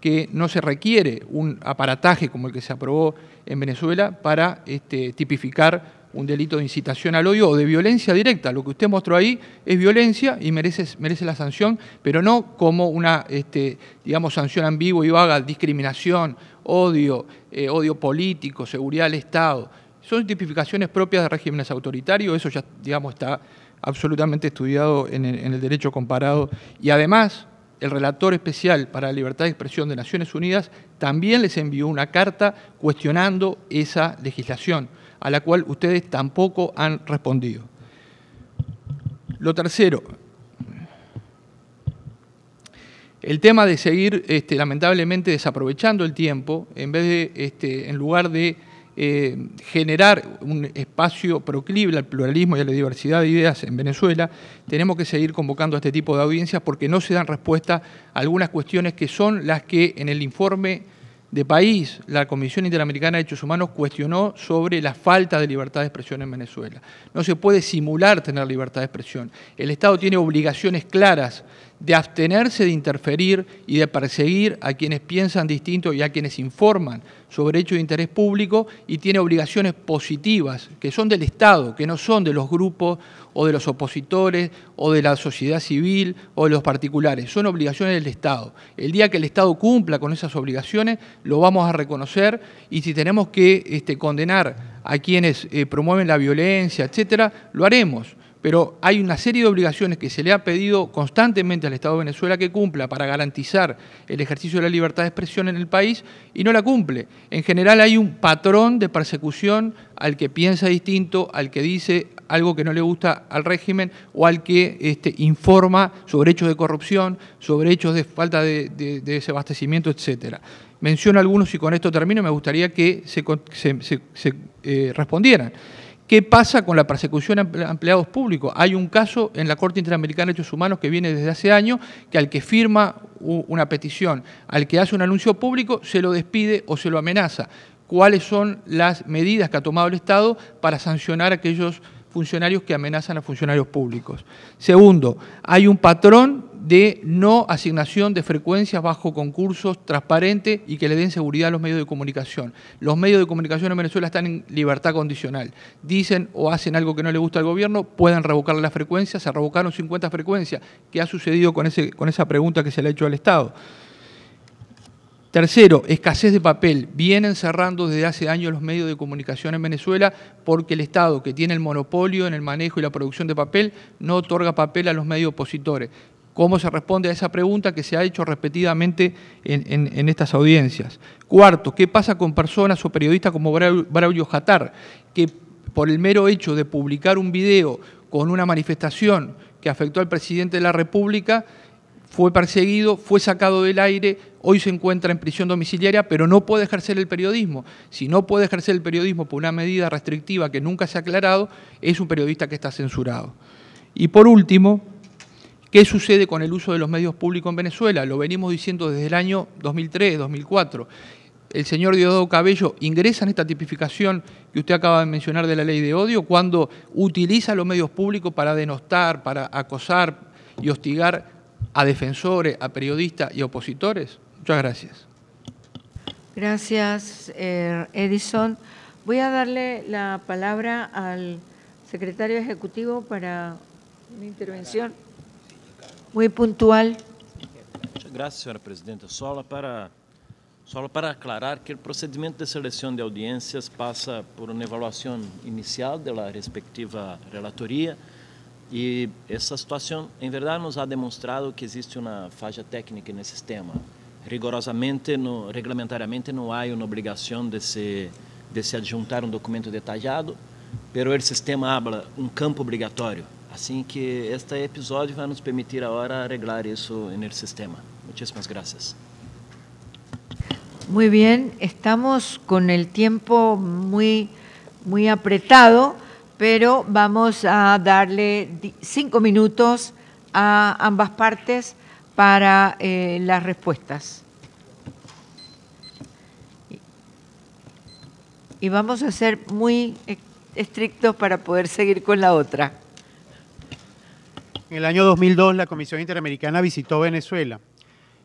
que no se requiere un aparataje como el que se aprobó en Venezuela para este, tipificar un delito de incitación al odio o de violencia directa. Lo que usted mostró ahí es violencia y merece, la sanción, pero no como una este, digamos, sanción ambigua y vaga, discriminación, odio, eh, odio político, seguridad del Estado. Son tipificaciones propias de regímenes autoritarios, eso ya digamos, está absolutamente estudiado en el, en el derecho comparado. Y además, el relator especial para la libertad de expresión de Naciones Unidas también les envió una carta cuestionando esa legislación, a la cual ustedes tampoco han respondido. Lo tercero, el tema de seguir este, lamentablemente desaprovechando el tiempo, en vez de, este, en lugar de eh, generar un espacio proclive al pluralismo y a la diversidad de ideas en Venezuela, tenemos que seguir convocando a este tipo de audiencias porque no se dan respuesta a algunas cuestiones que son las que en el informe de país la Comisión Interamericana de Derechos Humanos cuestionó sobre la falta de libertad de expresión en Venezuela. No se puede simular tener libertad de expresión. El Estado tiene obligaciones claras de abstenerse de interferir y de perseguir a quienes piensan distinto y a quienes informan sobre hechos de interés público y tiene obligaciones positivas que son del Estado, que no son de los grupos o de los opositores o de la sociedad civil o de los particulares, son obligaciones del Estado. El día que el Estado cumpla con esas obligaciones lo vamos a reconocer y si tenemos que este, condenar a quienes eh, promueven la violencia, etcétera, lo haremos pero hay una serie de obligaciones que se le ha pedido constantemente al Estado de Venezuela que cumpla para garantizar el ejercicio de la libertad de expresión en el país y no la cumple. En general hay un patrón de persecución al que piensa distinto, al que dice algo que no le gusta al régimen o al que este, informa sobre hechos de corrupción, sobre hechos de falta de, desabastecimiento, etcétera. Menciono algunos y con esto termino, me gustaría que se, eh, respondieran. ¿Qué pasa con la persecución a empleados públicos? Hay un caso en la Corte Interamericana de Derechos Humanos que viene desde hace años, que al que firma una petición, al que hace un anuncio público, se lo despide o se lo amenaza. ¿Cuáles son las medidas que ha tomado el Estado para sancionar a aquellos funcionarios que amenazan a funcionarios públicos? Segundo, hay un patrón de no asignación de frecuencias bajo concursos transparentes y que le den seguridad a los medios de comunicación. Los medios de comunicación en Venezuela están en libertad condicional. Dicen o hacen algo que no le gusta al gobierno, pueden revocar las frecuencias, se revocaron 50 frecuencias. ¿Qué ha sucedido con, ese, con esa pregunta que se le ha hecho al Estado? Tercero, escasez de papel. Vienen cerrando desde hace años los medios de comunicación en Venezuela porque el Estado, que tiene el monopolio en el manejo y la producción de papel, no otorga papel a los medios opositores. ¿Cómo se responde a esa pregunta que se ha hecho repetidamente en, estas audiencias? Cuarto, ¿qué pasa con personas o periodistas como Braulio Jatar, que por el mero hecho de publicar un video con una manifestación que afectó al presidente de la República, fue perseguido, fue sacado del aire, hoy se encuentra en prisión domiciliaria, pero no puede ejercer el periodismo. Si no puede ejercer el periodismo por una medida restrictiva que nunca se ha aclarado, es un periodista que está censurado. Y por último, ¿Qué sucede con el uso de los medios públicos en Venezuela? Lo venimos diciendo desde el año 2003, 2004. El señor Diosdado Cabello ingresa en esta tipificación que usted acaba de mencionar de la ley de odio cuando utiliza los medios públicos para denostar, para acosar y hostigar a defensores, a periodistas y opositores. Muchas gracias. Gracias, eh, Edison. Voy a darle la palabra al secretario ejecutivo para una intervención. pontual. Muito Graças, senhora presidenta. Só para, só para aclarar que o procedimento de seleção de audiências passa por uma avaliação inicial da respectiva relatoria e essa situação, em verdade, nos ha demonstrado que existe uma falha técnica nesse sistema. Rigorosamente, no, reglamentariamente, não há uma obrigação de se, de se adjuntar um documento detalhado, mas o sistema habla um campo obrigatório Así que este episodio va a nos permitir ahora arreglar eso en el sistema. Muchísimas gracias. Muy bien, estamos con el tiempo muy, muy apretado, pero vamos a darle cinco minutos a ambas partes para eh, las respuestas. Y vamos a ser muy eh, estrictos para poder seguir con la otra. En el año 2002 la Comisión Interamericana visitó Venezuela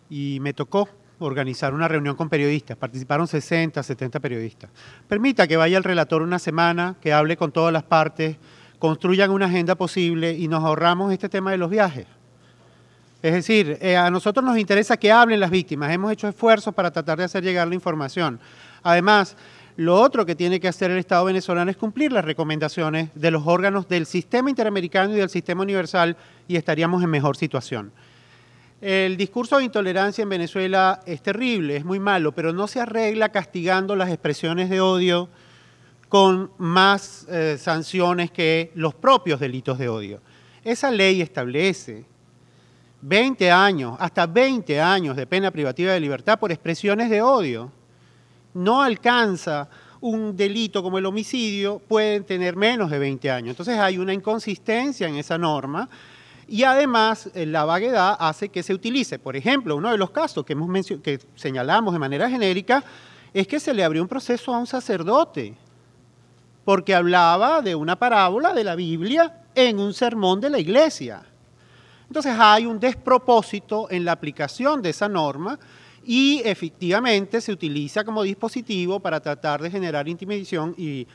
y me tocó organizar una reunión con periodistas. Participaron 60, 70 periodistas. Permita que vaya el relator una semana, que hable con todas las partes, construyan una agenda posible y nos ahorramos este tema de los viajes. Es decir, eh, a nosotros nos interesa que hablen las víctimas. Hemos hecho esfuerzos para tratar de hacer llegar la información. Además, lo otro que tiene que hacer el Estado venezolano es cumplir las recomendaciones de los órganos del sistema interamericano y del sistema universal y estaríamos en mejor situación. El discurso de intolerancia en Venezuela es terrible, es muy malo, pero no se arregla castigando las expresiones de odio con más eh, sanciones que los propios delitos de odio. Esa ley establece 20 años, hasta 20 años de pena privativa de libertad por expresiones de odio no alcanza un delito como el homicidio, pueden tener menos de 20 años. Entonces hay una inconsistencia en esa norma y además eh, la vaguedad hace que se utilice. Por ejemplo, uno de los casos que, hemos que señalamos de manera genérica es que se le abrió un proceso a un sacerdote porque hablaba de una parábola de la Biblia en un sermón de la iglesia. Entonces hay un despropósito en la aplicación de esa norma y efectivamente se utiliza como dispositivo para tratar de generar intimidación y,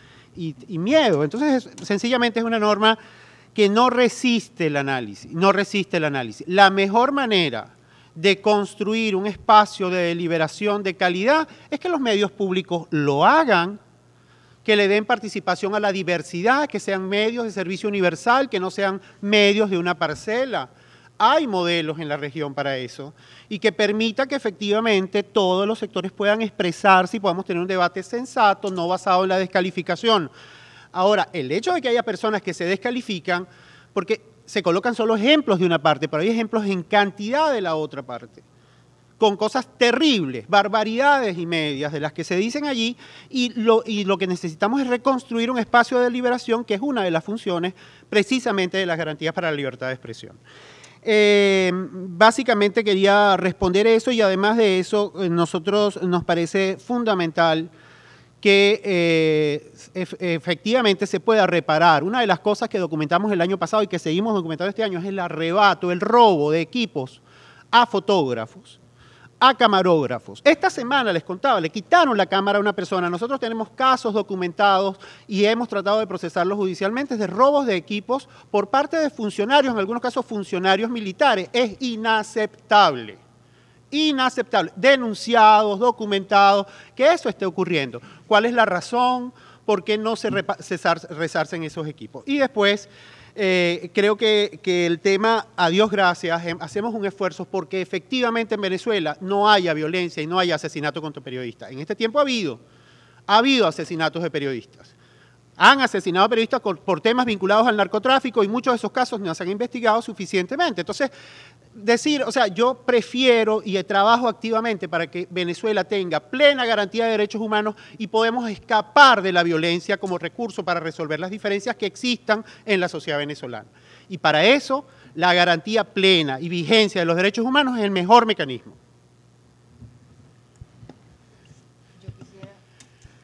miedo. Entonces, sencillamente es una norma que no resiste el análisis, no resiste el análisis. La mejor manera de construir un espacio de deliberación de calidad es que los medios públicos lo hagan, que le den participación a la diversidad, que sean medios de servicio universal, que no sean medios de una parcela hay modelos en la región para eso, y que permita que efectivamente todos los sectores puedan expresarse y podamos tener un debate sensato, no basado en la descalificación. Ahora, el hecho de que haya personas que se descalifican, porque se colocan solo ejemplos de una parte, pero hay ejemplos en cantidad de la otra parte con cosas terribles, barbaridades y medias de las que se dicen allí, y lo, y lo, que necesitamos es reconstruir un espacio de liberación que es una de las funciones precisamente de las garantías para la libertad de expresión. Eh, básicamente quería responder eso y además de eso, eh, nosotros nos parece fundamental que eh, efectivamente se pueda reparar. Una de las cosas que documentamos el año pasado y que seguimos documentando este año es el arrebato, el robo de equipos a fotógrafos a camarógrafos. Esta semana les contaba, le quitaron la cámara a una persona. Nosotros tenemos casos documentados y hemos tratado de procesarlos judicialmente de robos de equipos por parte de funcionarios, en algunos casos funcionarios militares. Es inaceptable inaceptable, denunciados, documentados, que eso esté ocurriendo. ¿Cuál es la razón? ¿Por qué no se, resarcen esos equipos? Y después eh, creo que, el tema, a Dios gracias, em, hacemos un esfuerzo porque efectivamente en Venezuela no haya violencia y no haya asesinato contra periodistas. En este tiempo ha habido, ha habido asesinatos de periodistas. Han asesinado periodistas por, por temas vinculados al narcotráfico y muchos de esos casos no se han investigado suficientemente. Entonces, decir, o sea, yo prefiero y trabajo activamente para que Venezuela tenga plena garantía de derechos humanos y podemos escapar de la violencia como recurso para resolver las diferencias que existan en la sociedad venezolana. Y para eso, la garantía plena y vigencia de los derechos humanos es el mejor mecanismo.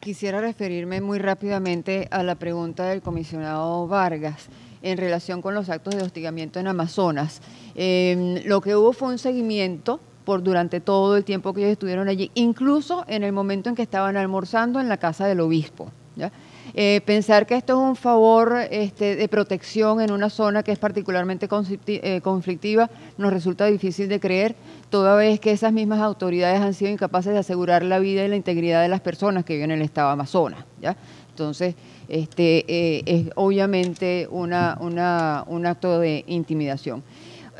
Quisiera referirme muy rápidamente a la pregunta del comisionado Vargas en relación con los actos de hostigamiento en Amazonas. Em, lo que hubo fue un seguimiento por durante todo el tiempo que ellos estuvieron allí, incluso en el momento en que estaban almorzando en la casa del obispo. Eh, pensar que esto es un favor este, de protección en una zona que es particularmente eh, conflictiva nos resulta difícil de creer, toda vez que esas mismas autoridades han sido incapaces de asegurar la vida y la integridad de las personas que viven en el estado Amazonas. Entonces, este, eh, es obviamente un acto de intimidación.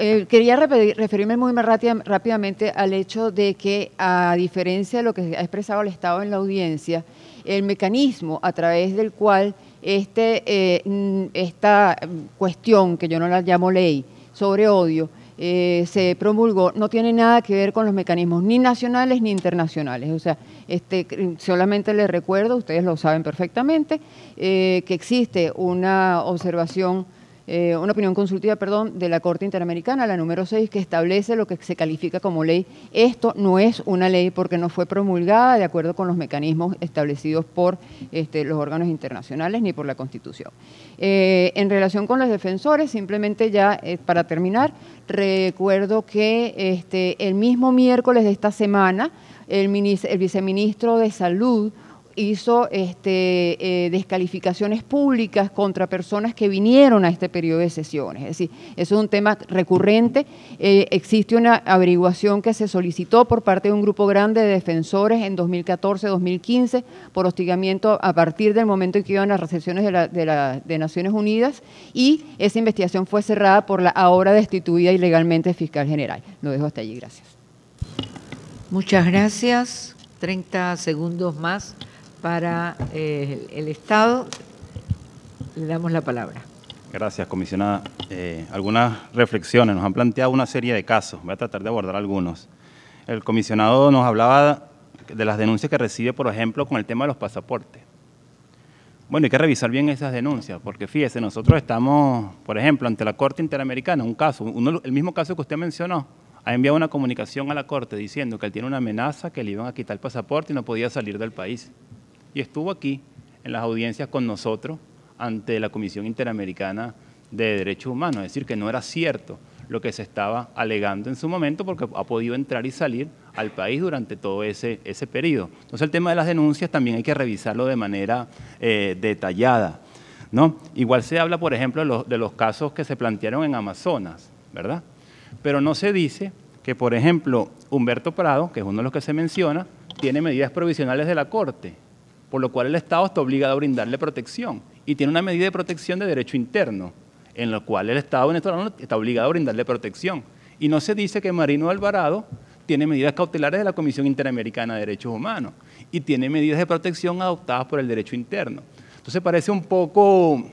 Eh, quería referirme muy rápidamente al hecho de que, a diferencia de lo que ha expresado el Estado en la audiencia, el mecanismo a través del cual este, eh, mm, esta mm, cuestión, que yo no la llamo ley, sobre odio, eh, se promulgó no tiene nada que ver con los mecanismos ni nacionales ni internacionales. O sea, este, solamente les recuerdo, ustedes lo saben perfectamente, que existe una observación eh, una opinión consultiva, perdón, de la Corte Interamericana, la número 6, que establece lo que se califica como ley. Esto no es una ley porque no fue promulgada de acuerdo con los mecanismos establecidos por este, los órganos internacionales ni por la Constitución. Eh, en relación con los defensores, simplemente ya eh, para terminar, recuerdo que este, el mismo miércoles de esta semana, el, el viceministro de Salud, hizo este, eh, descalificaciones públicas contra personas que vinieron a este periodo de sesiones. Es decir, eso es un tema recurrente. Eh, existe una averiguación que se solicitó por parte de un grupo grande de defensores en 2014-2015 por hostigamiento a partir del momento en que iban las recepciones de, Naciones Unidas y esa investigación fue cerrada por la ahora destituida ilegalmente fiscal general. Lo dejo hasta allí. Gracias. Muchas gracias. 30 segundos más para eh, el Estado. Le damos la palabra. Gracias, comisionada. Eh, algunas reflexiones. Nos han planteado una serie de casos. Voy a tratar de abordar algunos. El comisionado nos hablaba de las denuncias que recibe, por ejemplo, con el tema de los pasaportes. Bueno, hay que revisar bien esas denuncias, porque fíjese, nosotros estamos, por ejemplo, ante la Corte Interamericana, un caso, el mismo caso que usted mencionó, ha enviado una comunicación a la Corte diciendo que él tiene una amenaza, que le iban a quitar el pasaporte y no podía salir del país y estuvo aquí en las audiencias con nosotros ante la Comisión Interamericana de Derechos Humanos. Es decir, que no era cierto lo que se estaba alegando en su momento porque ha podido entrar y salir al país durante todo ese, periodo. Entonces el tema de las denuncias también hay que revisarlo de manera eh, detallada. ¿no? Igual se habla, por ejemplo, de los, de los casos que se plantearon en Amazonas, ¿verdad? Pero no se dice que, por ejemplo, Humberto Prado, que es uno de los que se menciona, tiene medidas provisionales de la Corte por lo cual el Estado está obligado a brindarle protección y tiene una medida de protección de derecho interno, en la cual el Estado venezolano está obligado a brindarle protección. Y no se dice que Marino Alvarado tiene medidas cautelares de la Comisión Interamericana de Derechos Humanos y tiene medidas de protección adoptadas por el derecho interno. Entonces parece un poco,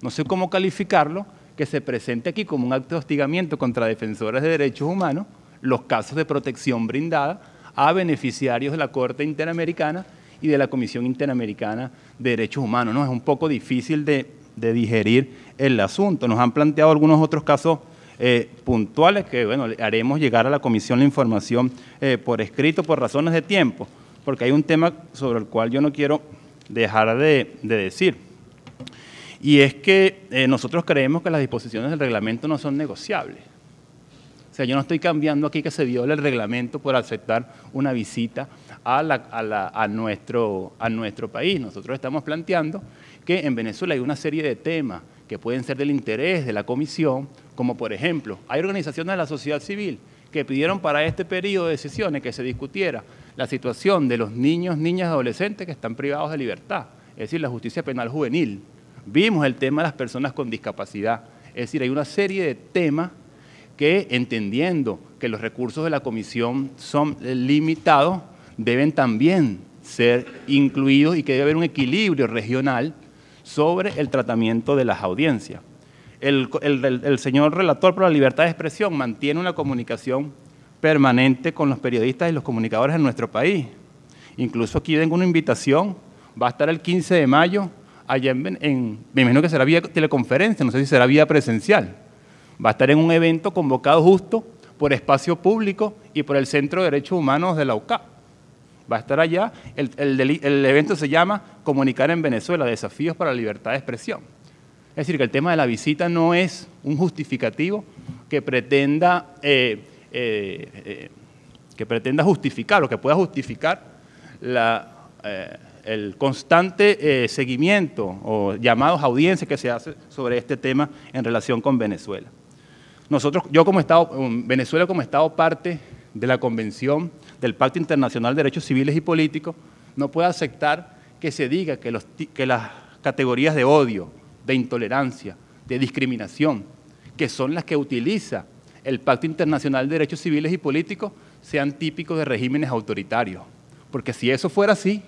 no sé cómo calificarlo, que se presente aquí como un acto de hostigamiento contra defensores de derechos humanos los casos de protección brindada a beneficiarios de la Corte Interamericana y de la Comisión Interamericana de Derechos Humanos. ¿no? Es un poco difícil de, digerir el asunto. Nos han planteado algunos otros casos eh, puntuales que bueno, haremos llegar a la comisión la información eh, por escrito por razones de tiempo, porque hay un tema sobre el cual yo no quiero dejar de, decir. Y es que eh, nosotros creemos que las disposiciones del reglamento no son negociables. O sea, yo no estoy cambiando aquí que se viole el reglamento por aceptar una visita a, nuestro, país. Nosotros estamos planteando que en Venezuela hay una serie de temas que pueden ser del interés de la comisión, como por ejemplo, hay organizaciones de la sociedad civil que pidieron para este periodo de sesiones que se discutiera la situación de los niños, niñas, y adolescentes que están privados de libertad, es decir, la justicia penal juvenil. Vimos el tema de las personas con discapacidad, es decir, hay una serie de temas que entendiendo que los recursos de la comisión son limitados, deben también ser incluidos y que debe haber un equilibrio regional sobre el tratamiento de las audiencias. El, señor relator por la libertad de expresión mantiene una comunicación permanente con los periodistas y los comunicadores en nuestro país. Incluso aquí tengo una invitación, va a estar el 15 de mayo, allá en, me imagino que será vía teleconferencia, no sé si será vía presencial. Va a estar en un evento convocado justo por Espacio Público y por el Centro de Derechos Humanos de la UCAP va a estar allá. El, evento se llama Comunicar en Venezuela, desafíos para la libertad de expresión. Es decir, que el tema de la visita no es un justificativo que pretenda, eh, eh, eh, que pretenda justificar o que pueda justificar el constante seguimiento o llamados a audiencias que se hace sobre este tema en relación con Venezuela. Nosotros, yo como Estado, Venezuela como Estado parte de la Convención del Pacto Internacional de Derechos Civiles y Políticos, no puede aceptar que se diga que, que las categorías de odio, de intolerancia, de discriminación, que son las que utiliza el Pacto Internacional de Derechos Civiles y Políticos, sean típicos de regímenes autoritarios. Porque si eso fuera así,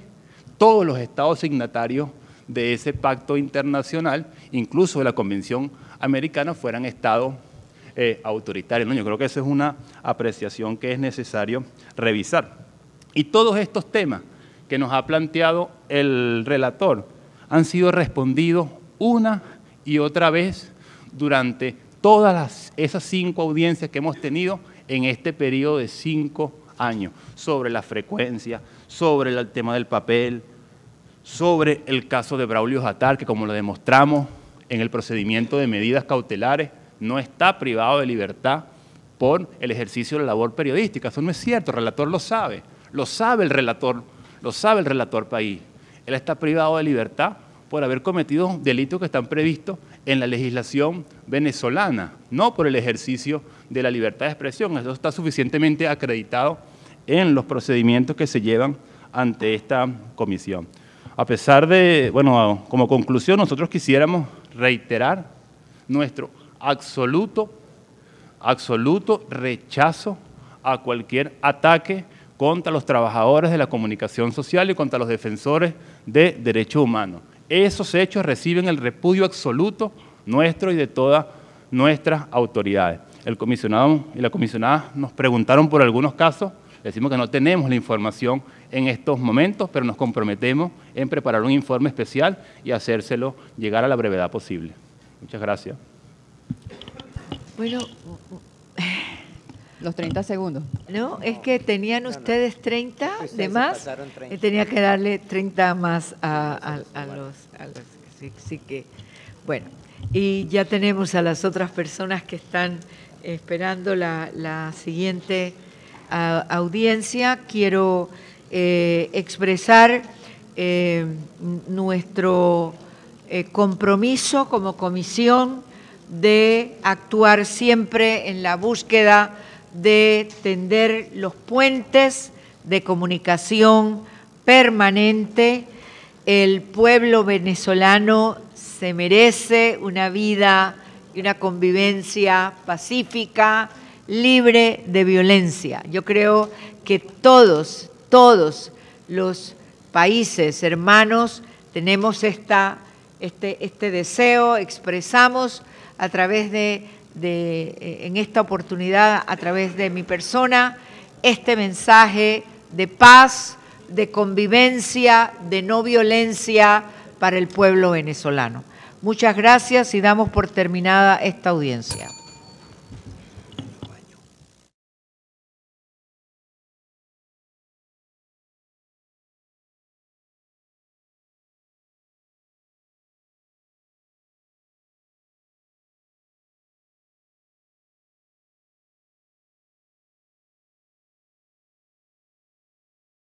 todos los estados signatarios de ese pacto internacional, incluso de la Convención Americana, fueran estados eh, autoritario. yo creo que esa es una apreciación que es necesario revisar. Y todos estos temas que nos ha planteado el relator han sido respondidos una y otra vez durante todas esas cinco audiencias que hemos tenido en este periodo de cinco años, sobre la frecuencia, sobre el tema del papel, sobre el caso de Braulio Jatar, que como lo demostramos en el procedimiento de medidas cautelares, no está privado de libertad por el ejercicio de la labor periodística. Eso no es cierto, el relator lo sabe, lo sabe el relator, lo sabe el relator país. Él está privado de libertad por haber cometido delitos que están previstos en la legislación venezolana, no por el ejercicio de la libertad de expresión. Eso está suficientemente acreditado en los procedimientos que se llevan ante esta comisión. A pesar de, bueno, como conclusión, nosotros quisiéramos reiterar nuestro absoluto, absoluto rechazo a cualquier ataque contra los trabajadores de la comunicación social y contra los defensores de derechos humanos. Esos hechos reciben el repudio absoluto nuestro y de todas nuestras autoridades. El comisionado y la comisionada nos preguntaron por algunos casos, decimos que no tenemos la información en estos momentos, pero nos comprometemos en preparar un informe especial y hacérselo llegar a la brevedad posible. Muchas gracias. Bueno, los 30 segundos. No, es que tenían ustedes 30 de más. Eh, tenía que darle 30 más a, los. sí, que. Bueno, y ya tenemos a las otras personas que están esperando la, siguiente audiencia. Quiero eh, expresar eh, nuestro compromiso como comisión de actuar siempre en la búsqueda de tender los puentes de comunicación permanente. El pueblo venezolano se merece una vida y una convivencia pacífica, libre de violencia. Yo creo que todos, todos los países hermanos tenemos este, este deseo, expresamos a través de, eh, en esta oportunidad, a través de mi persona, este mensaje de paz, de convivencia, de no violencia para el pueblo venezolano. Muchas gracias y damos por terminada esta audiencia.